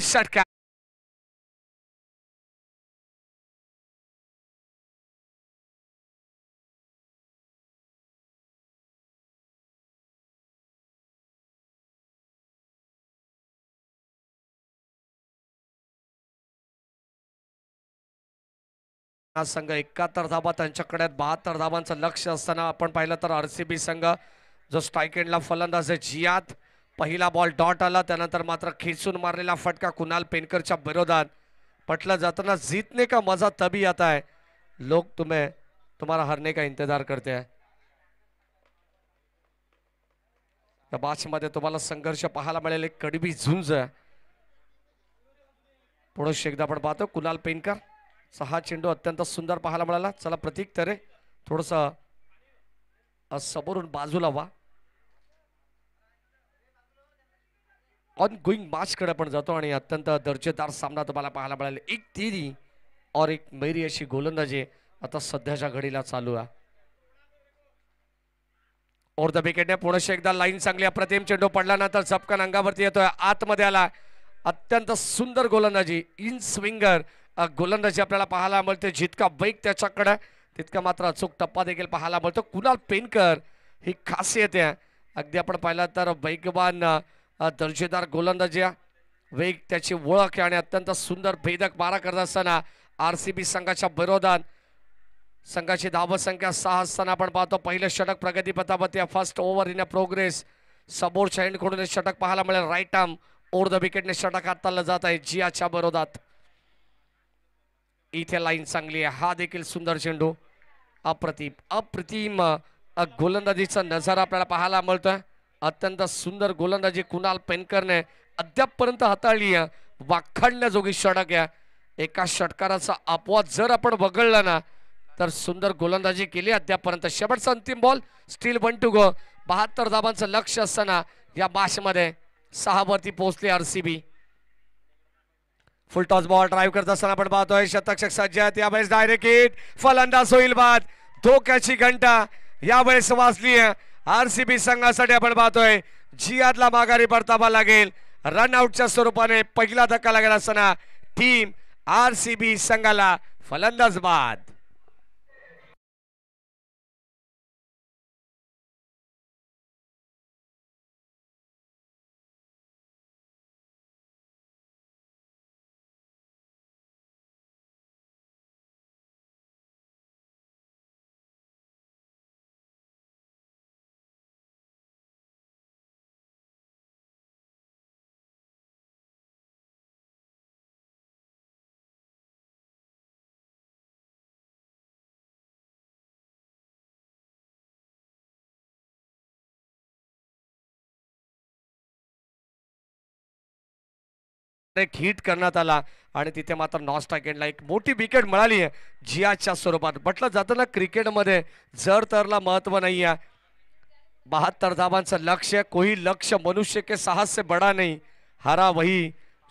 हा संघ एकाहत्तर धाबा त्यांच्याकडे बहात्तर धाबांचं लक्ष असताना आपण पाहिलं तर आर संघ जो स्ट्रायकेंडला फलंदाज आहे जियात पहिला बॉल डॉट आला त्यानंतर मात्र खेचून मारलेला फटका कुणाल पेनकरच्या विरोधात पटला जाताना जीतने का मजा तबी आता आहे लोक तुम्ही तुम्हाला हरणे का इंतजार करते आहे या मध्ये तुम्हाला संघर्ष पाहायला मिळेल एक कडबी झुंज पुढे एकदा आपण पाहतो कुणाल पेनकर सहा चेंडू अत्यंत सुंदर पाहायला मिळाला चला प्रतीक तरे थोडस समोरून बाजूला वा ऑन गोईंग मॅचकडे आपण जातो आणि अत्यंत दर्जेदार सामना तुम्हाला पाहायला मिळाला एक तेरी और एक मैरी अशी गोलंदाजी आता सध्याच्या घडीला चालू आहे ओर द विकेटने पुणेशी एकदा लाईन चांगली अप्रतिम चेंडू पडल्यानंतर झपकन अंगावरती येतोय आतमध्ये आला अत्यंत सुंदर गोलंदाजी इन स्विंगर गोलंदाजी आपल्याला पाहायला मिळते जितका बैक त्याच्याकडे तितका मात्र अचूक टप्पा देखील पाहायला मिळतो कुणाल पेनकर ही खासियत आहे अगदी आपण पाहिला तर वैगवान दर्जेदार गोलंदाजी वेग त्याची ओळख आणि अत्यंत सुंदर भेदक मारा करत असताना आर सी बी संघाच्या विरोधात संघाची धावसंख्या सहा असताना आपण पाहतो पहिलं षटक प्रगतीपथामध्ये first over in a progress समोरच्या हेंडकडून षटक पाहायला मिळेल राईट आर्म ओर द विकेटने षटक हाताळलं जात आहे जियाच्या विरोधात इथे लाईन चांगली आहे हा देखील सुंदर चेंडू अप्रतिम अप्रतिम गोलंदाजीचा नजारा आपल्याला पाहायला मिळतोय अत्यंत सुंदर गोलंदाजी कुणाल पेनकरने अद्यापपर्यंत हाताळली आहे वाखाडण्याजोगी षटक आहे एका षटकाराचा अपवाद जर आपण वगळला ना तर सुंदर गोलंदाजी केली अद्यापपर्यंत शेवटचा अंतिम ball still one to go बहात्तर धाबांचं लक्ष असताना या बाशमध्ये सहावरती पोहोचली R C B full toss ball drive करत असताना आपण पाहतोय शतक्षक सज्ज यावेळेस डायरेक्ट फलंदाज होईल बाद धोक्याची घंटा यावेळेस वाजली आरसीबी संघासाठी आपण पाहतोय जियादला माघारी परतावा लागेल रनआउटच्या स्वरूपाने पहिला धक्का लागेल असताना टीम बी संघाला फलंदाज बाद एक हिट करण्यात आला आणि तिथे मात्र नॉन एक मोठी विकेट मिळाली आहे जियाच्या स्वरूपात म्हटलं जातं ना क्रिकेटमध्ये जर तरला महत्व नाही आहे बहात्तर धाबांचं लक्ष कोही लक्ष्य मनुष्य के साहस से बडा नाही हरा वही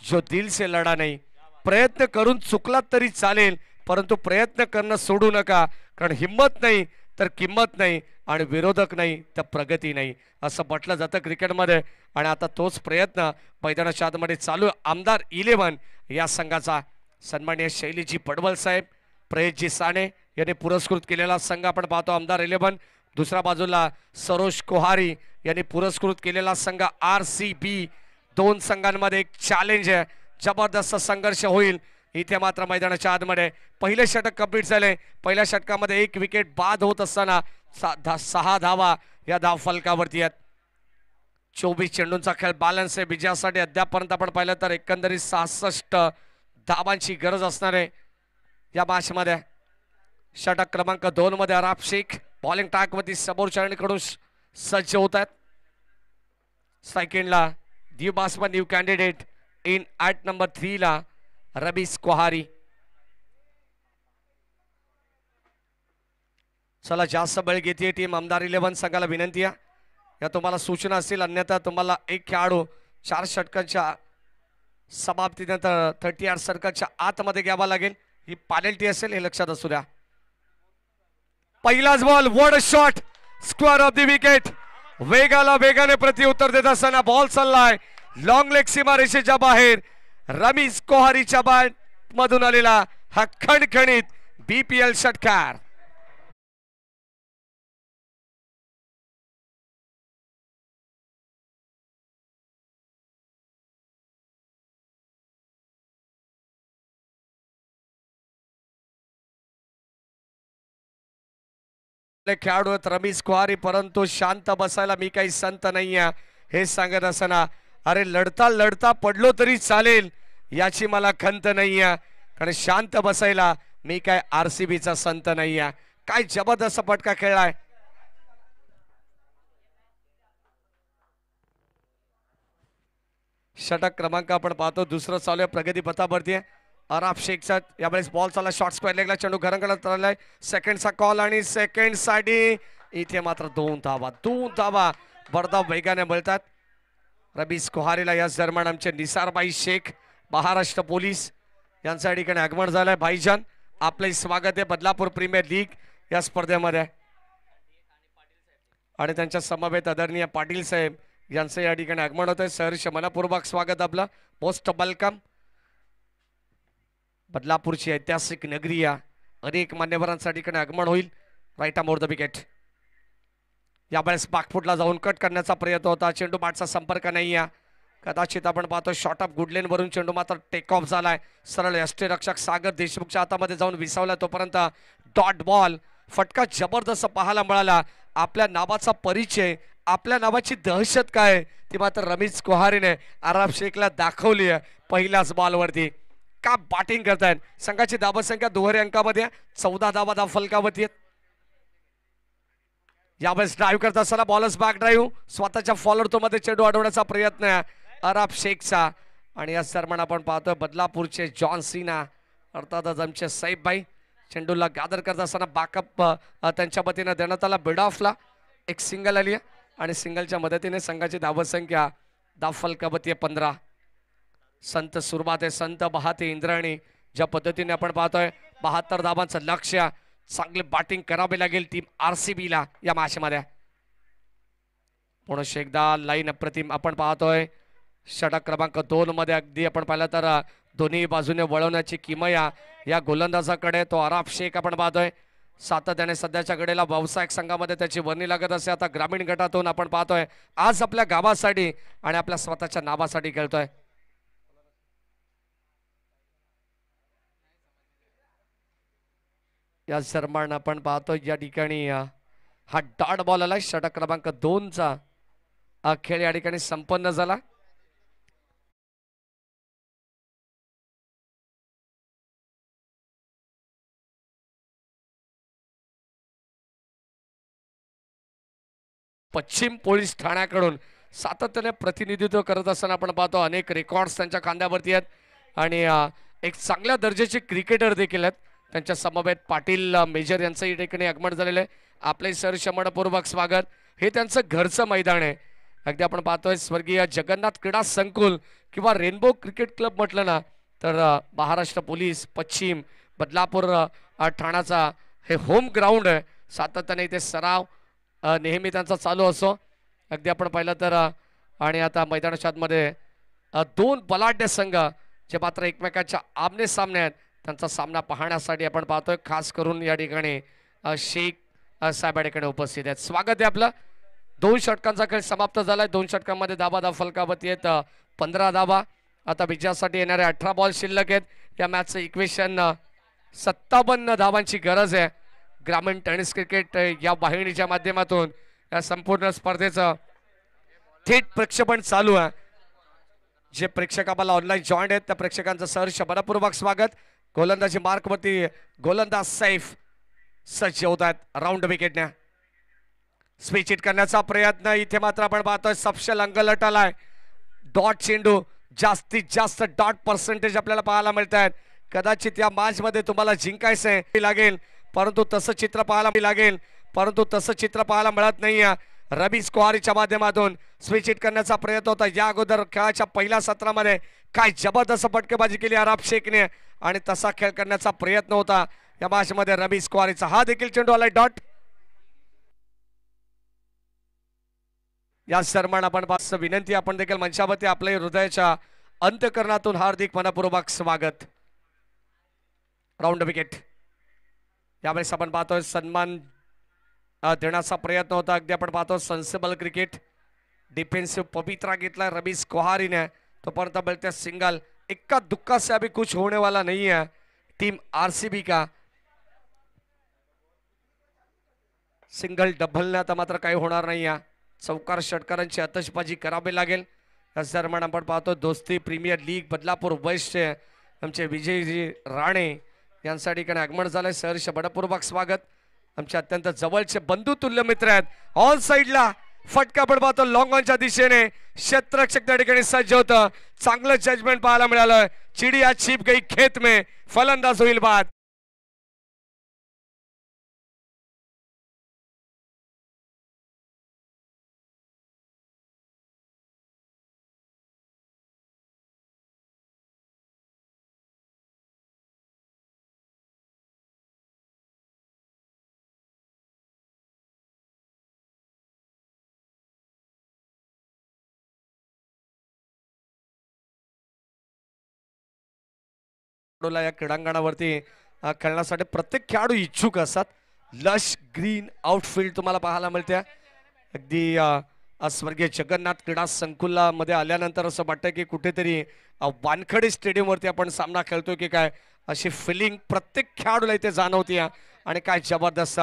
जो दिल से लढा नाही प्रयत्न करून चुकलात तरी चालेल परंतु प्रयत्न करणं सोडू नका कारण हिंमत नाही तर किंमत नाही आणि विरोधक नाही तर प्रगती नाही असं म्हटलं जातं क्रिकेटमध्ये आणि आता तोच प्रयत्न मैदानाच्या आतमध्ये चालू आमदार इलेव्हन या संघाचा सन्मान्य शैलीजी पडवल साहेब प्रयतजी साने यांनी पुरस्कृत केलेला संघ आपण पाहतो आमदार इलेव्हन दुसऱ्या बाजूला सरोज कोहारी यांनी पुरस्कृत केलेला संघ आर सी दोन संघांमध्ये एक चॅलेंज आहे जबरदस्त संघर्ष होईल इथे मात्र मैदानाच्या आतमध्ये पहिले षटक कम्प्लीट झाले पहिल्या षटकामध्ये एक विकेट बाद होत असताना धा सहा धावा या धाव फलकावरती आहेत चोवीस चेंडूंचा खेळ बॅलन्स आहे विजयासाठी अद्यापपर्यंत आपण पाहिलं तर एकंदरीत सहासष्ट धावांची गरज असणार आहे या मॅचमध्ये षटक क्रमांक दोनमध्ये अराब शेख बॉलिंग वरती समोर चरणीकडून सज्ज होत आहेत सेकंडला the new candidate in at number थ्रीला रबीस कोहारी चला जास्त बळ घेते टीम आमदार इलेव्हन संघाला विनंती आहे या तुम्हाला सूचना असतील अन्यथा तुम्हाला एक खेळाडू चार षटकांच्या समाप्तीनंतर थर्टी आठ सर्कलच्या आतमध्ये घ्यावा लागेल ही पॅनल्टी असेल हे लक्षात असू द्या पहिलाच ball what shot square off the wicket वेगाला वेगाने प्रति उत्तर देत असताना बॉल चाललाय लॉंग लेग सीमा रेषेच्या बाहेर रमीज कोहारीच्या बाट मधून आलेला हा खणखणीत बीपीएल षटकार खेळाडू रमीज कुहारी परंतु शांत बसायला मी काही संत नाही हे सांगत असताना अरे लढता लढता पडलो तरी चालेल याची मला खंत नाही आहे कारण शांत बसायला मी काय आर सी संत नाही आहे काय जबरदस्त फटका खेळलाय षटक क्रमांक आपण पाहतो दुसरं चालू आहे पथावरती आहे अराफ शेखचा यावेळेस बॉल चालला शॉर्ट स्क्वेअर लेगला चेंडू घरंगडा चाललाय सेकंडचा कॉल आणि सेकंड साडी इथे मात्र दोन धावा दोन धावा बडदाव वेगाने मिळतात रबीस कुहारीला याच दरम्यान आमचे निसारबाई शेख महाराष्ट्र पोलीस यांच्या ठिकाणी आगमन झालंय भाईजान आपले स्वागत आहे बदलापूर प्रीमियर लीग या स्पर्धेमध्ये आणि त्यांच्या समवेत आदरणीय पाटील साहेब यांचं या ठिकाणी आगमन होत आहे सहर्ष मनपूर्वक स्वागत आपलं मोस्ट वेलकम बदलापूरची ऐतिहासिक नगरी या अनेक ठिकाणी आगमन होईल राईट मोर द विकेट यावेळेस बागफुटला जाऊन कट करण्याचा प्रयत्न होता चेंडू बाटचा संपर्क नाही आहे कदाचित आपण पाहतो शॉर्ट ऑफ गुडलेनवरून चेंडू मात्र टेक ऑफ झालाय सरळ यष्टीरक्षक सागर देशमुखच्या हातामध्ये जाऊन विसावला तोपर्यंत डॉट बॉल फटका जबरदस्त पाहायला मिळाला आपल्या नावाचा परिचय आपल्या नावाची दहशत काय ती मात्र रमेश कोहारीने आराब शेखला दाखवली आहे पहिल्याच बॉलवरती का बॅटिंग करतायत संघाची संख्या दुहेरी अंकामध्ये चौदा दाबा दाब फलकावरती आहेत यावेळेस ड्राईव्ह करत असताना बॉलर्स बॅक ड्राईव्ह स्वतःच्या फॉलोअर तो मध्ये चेंडू अडवण्याचा प्रयत्न आहे अराब शेखचा आणि या सरमान आपण पाहतोय बदलापूरचे जॉन सिना अर्थातच आमचे भाई चेंडूला गादर करत असताना बॅकअप त्यांच्या वतीनं देण्यात आला बिड ऑफला एक सिंगल आली आहे आणि सिंगलच्या मदतीने संघाची धावसंख्या दा आहे पंधरा संत सुरमाते संत बहाते इंद्राणी ज्या पद्धतीने आपण पाहतोय बहात्तर धावांचं लक्ष चांगले बॅटिंग करावे लागेल टीम आर सी बीला या माशेमध्ये पुणे एकदा लाईन अप्रतिम आपण पाहतोय षटक क्रमांक दोन मध्ये अगदी आपण पाहिलं तर दोन्ही बाजूने वळवण्याची किमया या गोलंदाजाकडे तो आराफ शेख आपण पाहतोय सातत्याने सध्याच्या घडीला व्यावसायिक संघामध्ये त्याची वर्णी लागत असे आता ग्रामीण गटातून आपण पाहतोय आज आपल्या गावासाठी आणि आपल्या स्वतःच्या नावासाठी खेळतोय या शर्मानं आपण पाहतो या ठिकाणी हा डॉट बॉल आला षटक क्रमांक दोनचा खेळ या ठिकाणी संपन्न झाला पश्चिम पोलीस ठाण्याकडून सातत्याने प्रतिनिधित्व करत असताना आपण पाहतो अनेक रेकॉर्ड्स त्यांच्या खांद्यावरती आहेत आणि एक चांगल्या दर्जाचे क्रिकेटर देखील आहेत त्यांच्या समवेत पाटील मेजर यांचं या ठिकाणी आगमन झालेलं आहे आपले सर शमणपूर्वक स्वागत हे त्यांचं घरचं मैदान आहे अगदी आपण पाहतोय स्वर्गीय जगन्नाथ क्रीडा संकुल किंवा रेनबो क्रिकेट क्लब म्हटलं ना तर महाराष्ट्र पोलीस पश्चिम बदलापूर ठाण्याचा हे होम ग्राउंड आहे सातत्याने इथे सराव नेहमी त्यांचा चालू असो अगदी आपण पाहिलं तर आणि आता मैदानाच्या दोन बलाढ्य संघ जे मात्र एकमेकांच्या आमने सामने आहेत त्यांचा सामना पाहण्यासाठी आपण पाहतोय खास करून या ठिकाणी शेख साहेबाडेकडे उपस्थित आहेत स्वागत आहे आपलं दोन षटकांचा खेळ समाप्त झालाय दोन षटकांमध्ये दाबा दा फलकावरती आहेत पंधरा दाबा आता विजयासाठी येणारे अठरा बॉल शिल्लक आहेत या मॅचचं इक्वेशन सत्तावन्न धावांची गरज आहे ग्रामीण टेनिस क्रिकेट या वाहिनीच्या माध्यमातून या संपूर्ण स्पर्धेचं थेट प्रक्षेपण चालू आहे जे प्रेक्षक आम्हाला ऑनलाईन जॉईंट आहेत त्या प्रेक्षकांचं सहर्ष मनपूर्वक स्वागत गोलंदाजी मार्कवरती गोलंदाज सैफ सज्ज होत आहेत राऊंड विकेटने स्विच इट करण्याचा प्रयत्न इथे मात्र आपण पाहतोय सपशल अंगलटल आहे डॉट चेंडू जास्तीत जास्त डॉट पर्सेंटेज आपल्याला पाहायला मिळत आहेत कदाचित या मध्ये तुम्हाला जिंकायचं लागेल परंतु तसं चित्र पाहायला लागेल परंतु तसं चित्र पाहायला मिळत नाही रबी स्क्वारीच्या माध्यमातून स्विच इट करण्याचा प्रयत्न होता या अगोदर खेळाच्या पहिल्या सत्रामध्ये काय जबरदस्त फटकेबाजी केली अराब शेखने आणि तसा खेळ करण्याचा प्रयत्न होता या मध्ये रवी स्क्वारीचा हा देखील चेंडू आलाय डॉट या शर्मान आपण विनंती आपण देखील मंचावरती आपल्या हृदयाच्या अंत्यकरणातून हार्दिक मनपूर्वक स्वागत राऊंड विकेट यावेळेस आपण पाहतोय सन्मान देण्याचा प्रयत्न होता अगदी आपण पाहतो सन्सेबल क्रिकेट डिफेन्सिव्ह पवित्रा घेतला रवी स्क्वारीने तोपर्यंत बलत्या सिंगल इक्का दुक्का से अभी कुछ होने वाला नहीं है टीम आरसीबी का सिंगल डबल ने आता मात्र काही होणार नाही या चौकार षटकारांची आतषबाजी करावी लागेल याच दरम्यान आपण पाहतो दोस्ती प्रीमियर लीग बदलापूर वैश्य आमचे विजयजी राणे यांच्या ठिकाणी आगमन झालंय सहर्ष बडपूर्वक स्वागत आमचे अत्यंत जवळचे बंधुतुल्य मित्र आहेत ऑन साईडला फटका पाहतो लॉंगॉनच्या दिशेने क्षेत्ररक्षक त्या ठिकाणी सज्ज होतं चांगलं जजमेंट पाहायला मिळालं चिडी चिडिया छिप गई खेत मे फलंदाज होईल बाद खेळाडूला या क्रीडांगणावरती खेळण्यासाठी प्रत्येक खेळाडू इच्छुक असतात लश ग्रीन आउटफील्ड तुम्हाला पाहायला मिळते अगदी स्वर्गीय जगन्नाथ क्रीडा संकुलामध्ये आल्यानंतर असं वाटतं की कुठेतरी वानखडे स्टेडियमवरती आपण सामना खेळतोय की काय अशी फिलिंग प्रत्येक खेळाडूला इथे जाणवते आणि काय जबरदस्त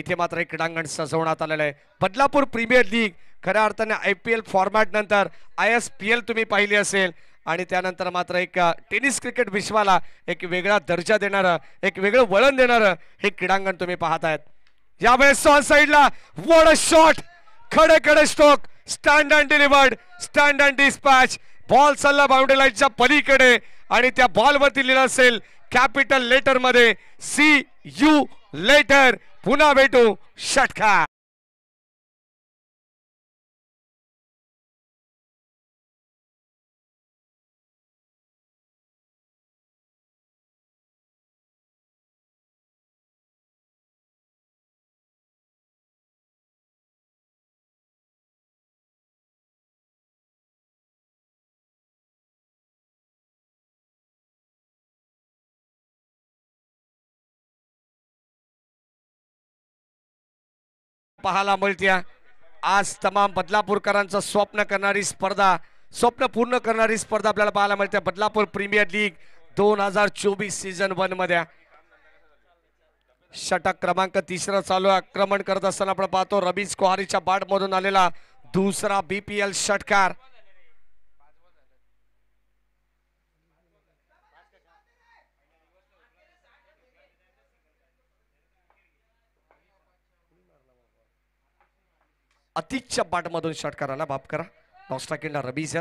इथे मात्र हे क्रीडांगण सजवण्यात आलेलं आहे बदलापूर प्रीमियर लीग खऱ्या अर्थाने आय पी एल नंतर आय एस पी एल तुम्ही पाहिली असेल आणि त्यानंतर मात्र एक टेनिस क्रिकेट विश्वाला एक वेगळा दर्जा देणारं एक वेगळं वळण देणारं हे क्रीडांगण तुम्ही पाहत आहेत यावेळेस सॉन साईडला वड शॉट खडे खडे stroke stand and delivered stand and dispatch ball सल्ला बाउंड्री लाईनच्या पलीकडे आणि त्या बॉलवरती लिहिलं असेल कॅपिटल लेटरमध्ये सी यू लेटर पुन्हा भेटू षटका पाहायला मिळत्या आज तमाम बदलापूरकरांचं स्वप्न करणारी स्पर्धा स्वप्न पूर्ण करणारी स्पर्धा आपल्याला पाहायला मिळते बदलापूर प्रीमियर लीग दोन हजार चोवीस सीझन वन मध्ये षटक क्रमांक तिसरा चालू आक्रमण करत असताना आपण पाहतो रबीज बाट बाटमधून आलेला दुसरा बीपीएल षटकार अतिकच्या शॉट षटकाराला बाप करा नॉस्टा किल्ला रबीज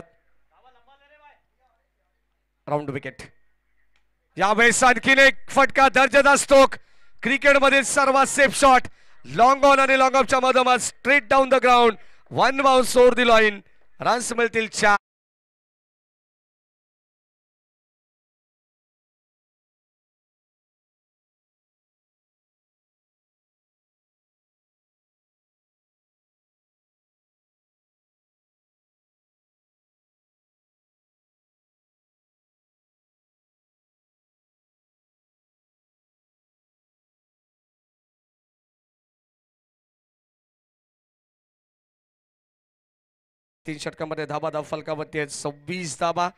राऊंड विकेट यावेळेस आणखीन एक फटका दर्जेदार स्टोक क्रिकेटमधील सर्वात सेफ शॉट लॉंग ऑन आणि लॉंग ऑफच्या मधोमध straight down the ground one bounce सोर दी लाईन रन्स मिळतील चार तीन षटकामध्ये धाबा धाव फलकावरती आहेत सव्वीस धाबा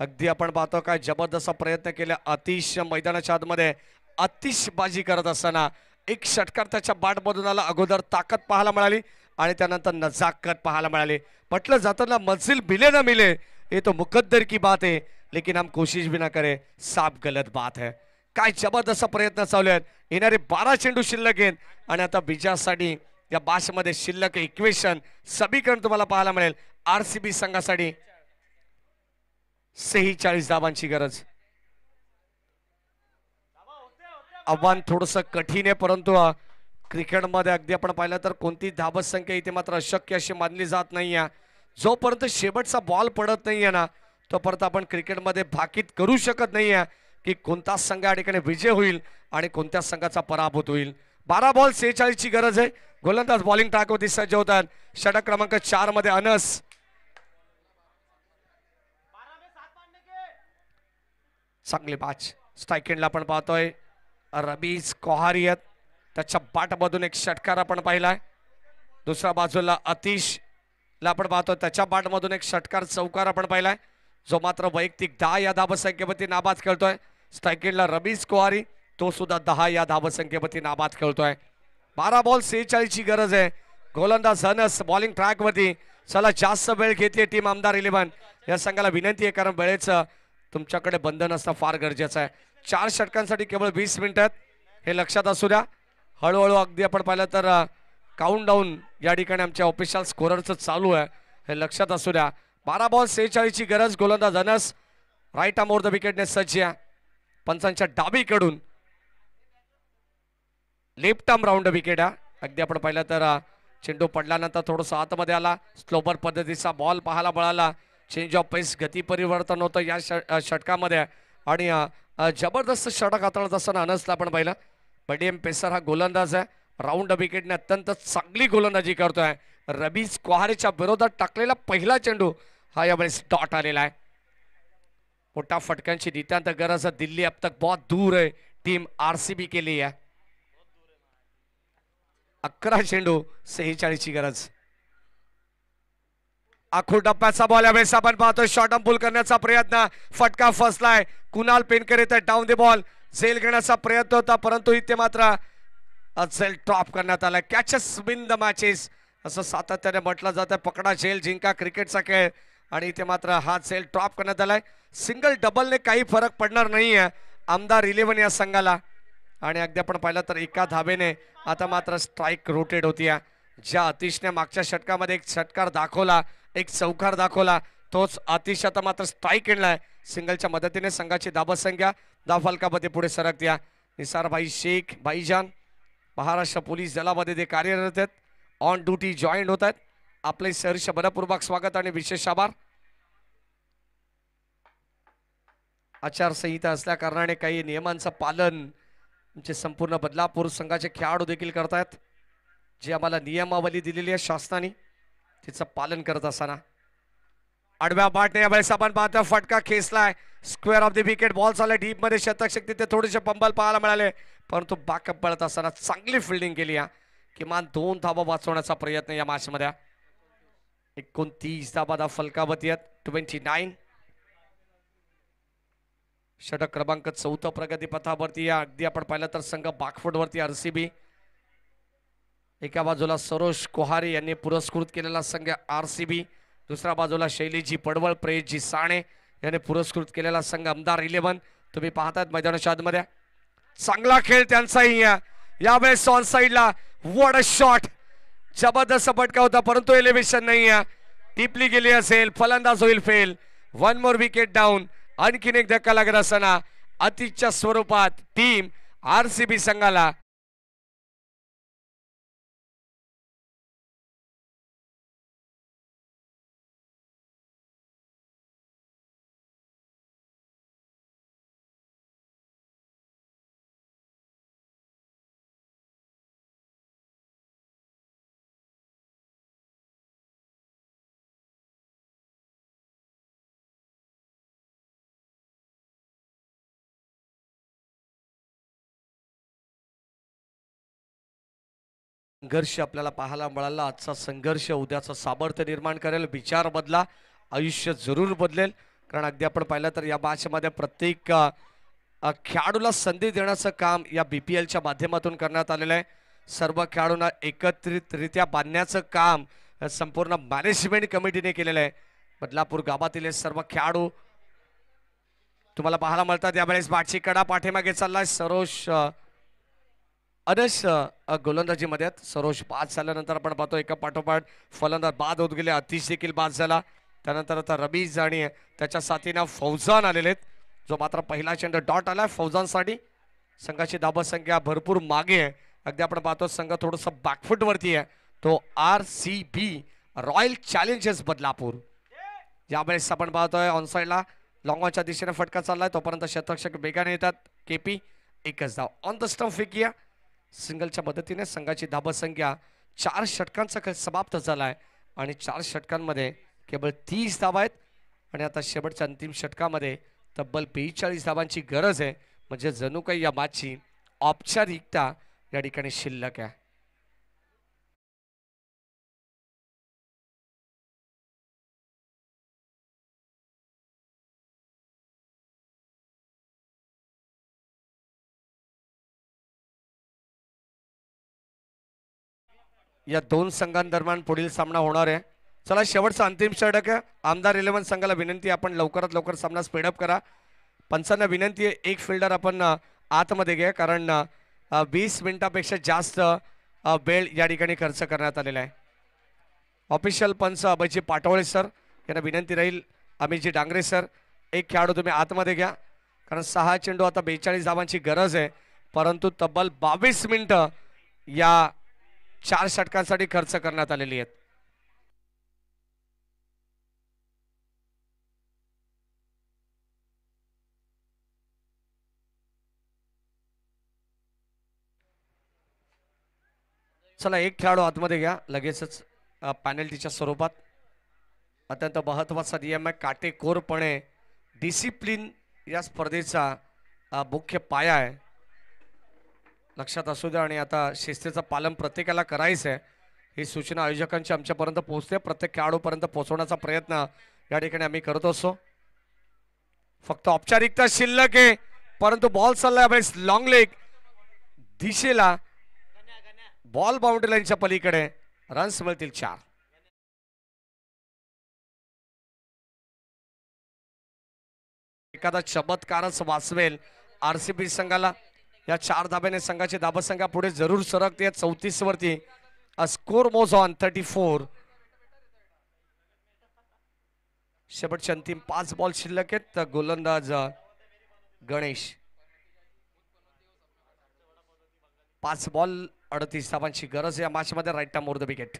अगदी आपण पाहतो काय जबरदस्त प्रयत्न केला अतिशय मैदानाच्या आतमध्ये बाजी करत असताना एक षटकार त्याच्या बाटमधून आला अगोदर ताकद पाहायला मिळाली आणि त्यानंतर नजाकत पाहायला मिळाली म्हटलं जाताना मजिल मिले ना मिले हे तो मुकद्दर की बात आहे लेकिन हम कोशिश भी ना करे साफ गलत बात है काय जबरदस्त प्रयत्न चालू आहेत येणारे बारा चेंडू शिल्लक आहेत आणि आता बिजासाठी या बाशमध्ये शिल्लक इक्वेशन समीकरण तुम्हाला पाहायला मिळेल आरसीबी संघासाठी सेहेचाळीस धावांची गरज आव्हान थोडस कठीण आहे परंतु क्रिकेटमध्ये अगदी आपण पाहिलं तर कोणती धाब संख्या इथे मात्र अशक्य अशी मानली जात नाही आहे जोपर्यंत शेवटचा बॉल पडत नाही आहे ना तोपर्यंत आपण क्रिकेटमध्ये भाकीत करू शकत नाही की कोणता संघ या ठिकाणी विजय होईल आणि कोणत्या संघाचा पराभूत होईल बारा बॉल सेहेचाळीसची गरज आहे गोलंदाज बॉलिंग ट्रॅकवरती सज्ज होतात षटक क्रमांक चारमध्ये अनस चांगली मॅच स्टायकिंडला आपण पाहतोय रबीज कोहारियत त्याच्या बाटमधून एक षटकार आपण पाहिलाय दुसऱ्या बाजूला अतिश ला आपण पाहतोय त्याच्या बाटमधून एक षटकार चौकार आपण पाहिलाय जो मात्र वैयक्तिक दहा या धाबसंख्येवरती नाबाद खेळतोय स्टायकिंडला रबीज कोहारी तो सुद्धा दहा या धाबसंख्येवरती नाबाद खेळतोय बारा बॉल सेहेचाळीसची गरज आहे गोलंदाज हनस बॉलिंग ट्रॅकवरती चला जास्त वेळ घेते टीम आमदार इलेव्हन या संघाला विनंती आहे कारण वेळेचं तुमच्याकडे बंधन असणं फार गरजेचं आहे चार षटकांसाठी केवळ वीस मिनिटं आहेत हे लक्षात असू द्या हळूहळू अगदी आपण पाहिलं तर काउंट डाऊन या ठिकाणी आमच्या ऑफिशियल स्कोररचं चालू आहे हे लक्षात असू द्या बारा बॉल सेहेचाळीसची गरज गोलंदाज अनस राईट ओर द विकेटने सज्ज आहे पंचांच्या डाबीकडून लेफ्ट आर्म राऊंड विकेट आहे अगदी आपण पाहिलं तर चेंडू पडल्यानंतर थोडंसं आतमध्ये आला स्लोबर पद्धतीचा बॉल पाहायला बळाला चेंज ऑफ पेस गती परिवर्तन होतं या षटकामध्ये आणि जबरदस्त षटक हाताळत असताना अनसला आपण पाहिलं बडीएम पेसर हा गोलंदाज आहे राऊंड विकेटने अत्यंत चांगली गोलंदाजी करतोय रबीज क्वारच्या विरोधात टाकलेला पहिला चेंडू हा यावेळेस डॉट आलेला आहे मोठ्या फटक्यांची नितांत गरज आहे दिल्ली अब तक बहुत दूर आहे टीम बी केली आहे अकरा चेंडू सेहेचाळीसची गरज आखो टप्प्याचा बॉल यावेळेस आपण पाहतो शॉर्ट पुल करण्याचा प्रयत्न फटका फसलाय कुणाल पेनकर येत डाऊन दे बॉल झेल घेण्याचा प्रयत्न होता परंतु इथे मात्र झेल टॉप करण्यात आला कॅचेस विन द मॅचेस असं सातत्याने म्हटलं जातं पकडा झेल जिंका क्रिकेटचा खेळ आणि इथे मात्र हा झेल ट्रॉप करण्यात आलाय सिंगल डबलने काही फरक पडणार नाही आहे आमदार इलेव्हन या संघाला आणि अगदी आपण पाहिलं तर एका धाबेने आता मात्र स्ट्राईक रोटेड होती ज्या अतिशने मागच्या षटकामध्ये एक षटकार दाखवला एक चौकार दाखवला तोच अतिशय आता मात्र स्ट्राईक आहे सिंगलच्या मदतीने संघाची दाबत संख्या दाफालकामध्ये पुढे सरकत्या निसार भाई शेख भाईजान महाराष्ट्र पोलीस दलामध्ये ते कार्यरत आहेत ऑन ड्युटी जॉईंट होत आहेत आपले सहर्ष मनपूर्वक स्वागत आणि विशेष आभार आचारसंहिता असल्या कारणाने काही नियमांचं पालन जे संपूर्ण बदलापूर संघाचे खेळाडू देखील करतायत जे आम्हाला नियमावली दिलेली आहे शासनाने तिचं पालन करत असताना आडव्या बाटने आपण पाहतो फटका खेचलाय square off the wicket ball चालला डीप मध्ये शतक शक्ती ते थोडेसे पंबल पाहायला मिळाले परंतु बाकप पळत असताना चांगली फिल्डिंग केली या किमान दोन धाबा वाचवण्याचा प्रयत्न या मध्ये एकोणतीस धाबा दा फलकावती ट्वेंटी नाईन षटक क्रमांक प्रगती प्रगतीपथावरती या अगदी आपण पाहिलं तर संघ बाकफूटवरती आर बी एका बाजूला सरोज कोहारे यांनी पुरस्कृत केलेला संघ आर सी बी दुसऱ्या बाजूला शैलीजी पडवळ प्रेयजी साणे यांनी पुरस्कृत केलेला संघ आमदार इलेव्हन तुम्ही पाहतात मैदानाच्या मध्ये चांगला खेळ त्यांचाही यावेळेस ऑन साईडला वड शॉट जबरदस्त फटका होता परंतु एलिव्हेशन नाही टिपली गेली असेल फलंदाज होईल fail one more wicket down आणखीन एक धक्का लागत असताना अतिच्या स्वरूपात टीम आर सी बी संघाला संघर्ष आपल्याला पाहायला मिळाला आजचा संघर्ष उद्याचं सामर्थ्य निर्माण करेल विचार बदला आयुष्य जरूर बदलेल कारण अगदी आपण पाहिलं तर या मॅचमध्ये प्रत्येक खेळाडूला संधी देण्याचं काम या बी पी एलच्या माध्यमातून करण्यात आलेलं आहे सर्व खेळाडूंना एकत्रितरित्या बांधण्याचं काम संपूर्ण मॅनेजमेंट कमिटीने केलेलं आहे बदलापूर गावातील सर्व खेळाडू तुम्हाला पाहायला मिळतात यावेळेस बाटची कडा पाठीमागे चाललाय सरोश अनश गोलंदाजीमध्ये सरोज बाद झाल्यानंतर आपण पाहतो एका पाठोपाठ फलंदाज बाद होत गेले अतिश देखील बाद झाला त्यानंतर आता रबीज आणि त्याच्या साथीनं फौजान आलेले आहेत जो मात्र पहिला चेंडू डॉट आला साठी संघाची संख्या भरपूर मागे आहे अगदी आपण पाहतो संघ थोडंसं बॅकफुटवरती आहे तो R C B royal challengers Badlapur यावेळेस आपण पाहतोय ऑन साईडला लॉंगॉनच्या दिशेने फटका चाललाय तोपर्यंत शतरक्षक वेगाने येतात केपी एकच धाव ऑन द स्टम्प फिकिया सिंगलच्या मदतीने संघाची संख्या चार षटकांचा खेळ समाप्त झाला आहे आणि चार षटकांमध्ये केवळ तीस धाबा आहेत आणि आता शेवटच्या अंतिम षटकामध्ये तब्बल बेचाळीस धाबांची गरज आहे म्हणजे जणू काही या मॅचची औपचारिकता या ठिकाणी शिल्लक आहे या दोन संघांदरम्यान पुढील सामना होणार आहे चला शेवटचा अंतिम षटक आमदार इलेव्हन संघाला विनंती आपण लवकरात लवकर सामना स्पीडअप करा पंचांना विनंती आहे एक फिल्डर आपण आतमध्ये घ्या कारण वीस मिनिटापेक्षा जास्त वेळ या ठिकाणी खर्च करण्यात आलेला आहे ऑफिशियल पंच अभयजी पाटोळे सर यांना विनंती राहील अमितजी डांगरे सर एक खेळाडू तुम्ही आतमध्ये घ्या कारण सहा चेंडू आता बेचाळीस धावांची गरज आहे परंतु तब्बल बावीस मिनटं या चार षटकांसाठी खर्च करण्यात आलेली आहेत चला एक खेळाडू आतमध्ये घ्या लगेचच पॅनल्टीच्या स्वरूपात अत्यंत महत्वाचा नियम आहे काटेकोरपणे डिसिप्लिन या स्पर्धेचा मुख्य पाया आहे लक्षात असू द्या आणि आता शिस्तीचं पालन प्रत्येकाला करायचं आहे ही सूचना आयोजकांची आमच्यापर्यंत पोहोचते प्रत्येक खेळाडूपर्यंत पोहोचवण्याचा प्रयत्न या ठिकाणी आम्ही करत असतो फक्त औपचारिकता शिल्लक आहे परंतु बॉल चाललाय वेळेस लॉंग लेग दिशेला बॉल बाउंड्री लाईनच्या पलीकडे रन्स मिळतील चार एखादा चमत्कारच वाचवेल आरसीबी संघाला या चार धाब्याने संघाची धाबसंख्या पुढे जरूर सरकते चौतीस वरती स्कोर मोज ऑन थर्टी फोर शेवटचे अंतिम पाच बॉल शिल्लक आहेत तर गोलंदाज गणेश पाच बॉल अडतीस धाबांची गरज या मॅच मध्ये right time the wicket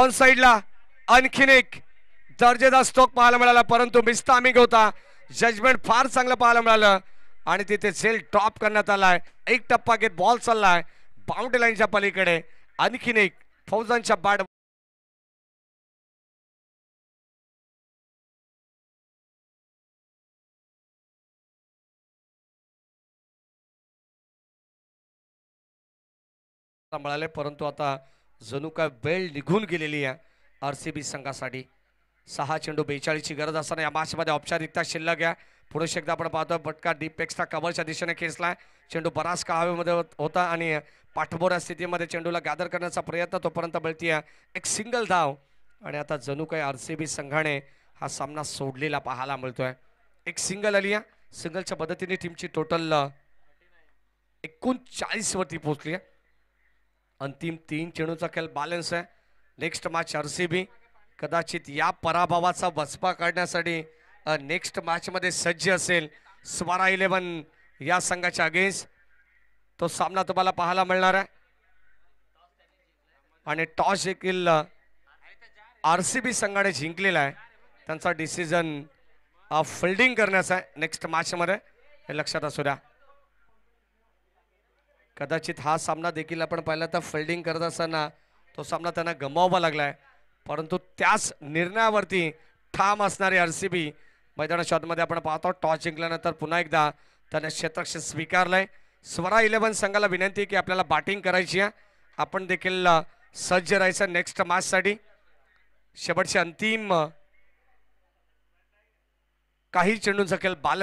on साइडला आणखीन एक दर्जेदार स्टॉक पाहायला मिळाला परंतु मिस्ता होता जजमेंट फार चांगलं पाहायला मिळालं आणि तिथे सेल टॉप करण्यात आला आहे एक टप्पा घेत बॉल चालला आहे बाउंड्री लाईनच्या पलीकडे आणखीन एक फौजांच्या बाट म्हणाले परंतु आता जणू काय वेळ निघून गेलेली आहे आर सी बी संघासाठी सहा चेंडू बेचाळीसची गरज असताना या मध्ये औपचारिकता शिल्लक आहे पुढे एकदा आपण पाहतो बटका डीप एक्स्ट्रा कमरच्या दिशेने खेचलाय चेंडू बराच का हवेमध्ये होता आणि पाठबोऱ्या स्थितीमध्ये चेंडूला गादर करण्याचा प्रयत्न तोपर्यंत मिळतीय एक सिंगल धाव आणि आता जणू काही आर सी बी संघाने हा सामना सोडलेला पाहायला मिळतोय एक सिंगल आली सिंगलच्या मदतीने टीमची टोटल वरती पोहोचली आहे अंतिम तीन चेंडूचा खेळ बॅलन्स आहे नेक्स्ट मॅच आर कदाचित या पराभवाचा वचपा काढण्यासाठी नेक्स्ट मॅचमध्ये सज्ज असेल स्वारा इलेवन या संघाच्या अगेन्स्ट तो सामना तुम्हाला पाहायला मिळणार आहे आणि टॉस देखील आर सी बी संघाने जिंकलेला आहे त्यांचा डिसिजन फिल्डिंग करण्याचा आहे नेक्स्ट मॅचमध्ये हे लक्षात असू द्या कदाचित हा सामना देखील आपण पाहिला तर फिल्डिंग करत असताना तो सामना त्यांना गमावावा लागला आहे परंतु त्याच निर्णयावरती ठाम असणारी आर सी बी मैदाना मध्ये आपण पाहतो टॉस जिंकल्यानंतर पुन्हा एकदा त्याने क्षेत्रक्षेत्र स्वीकारलंय स्वरा इलेव्हन संघाला विनंती की आपल्याला बॅटिंग करायची आहे आपण देखील सज्ज राहायचं नेक्स्ट मॅचसाठी शेवटचे अंतिम काही चेंडू सकेल बाल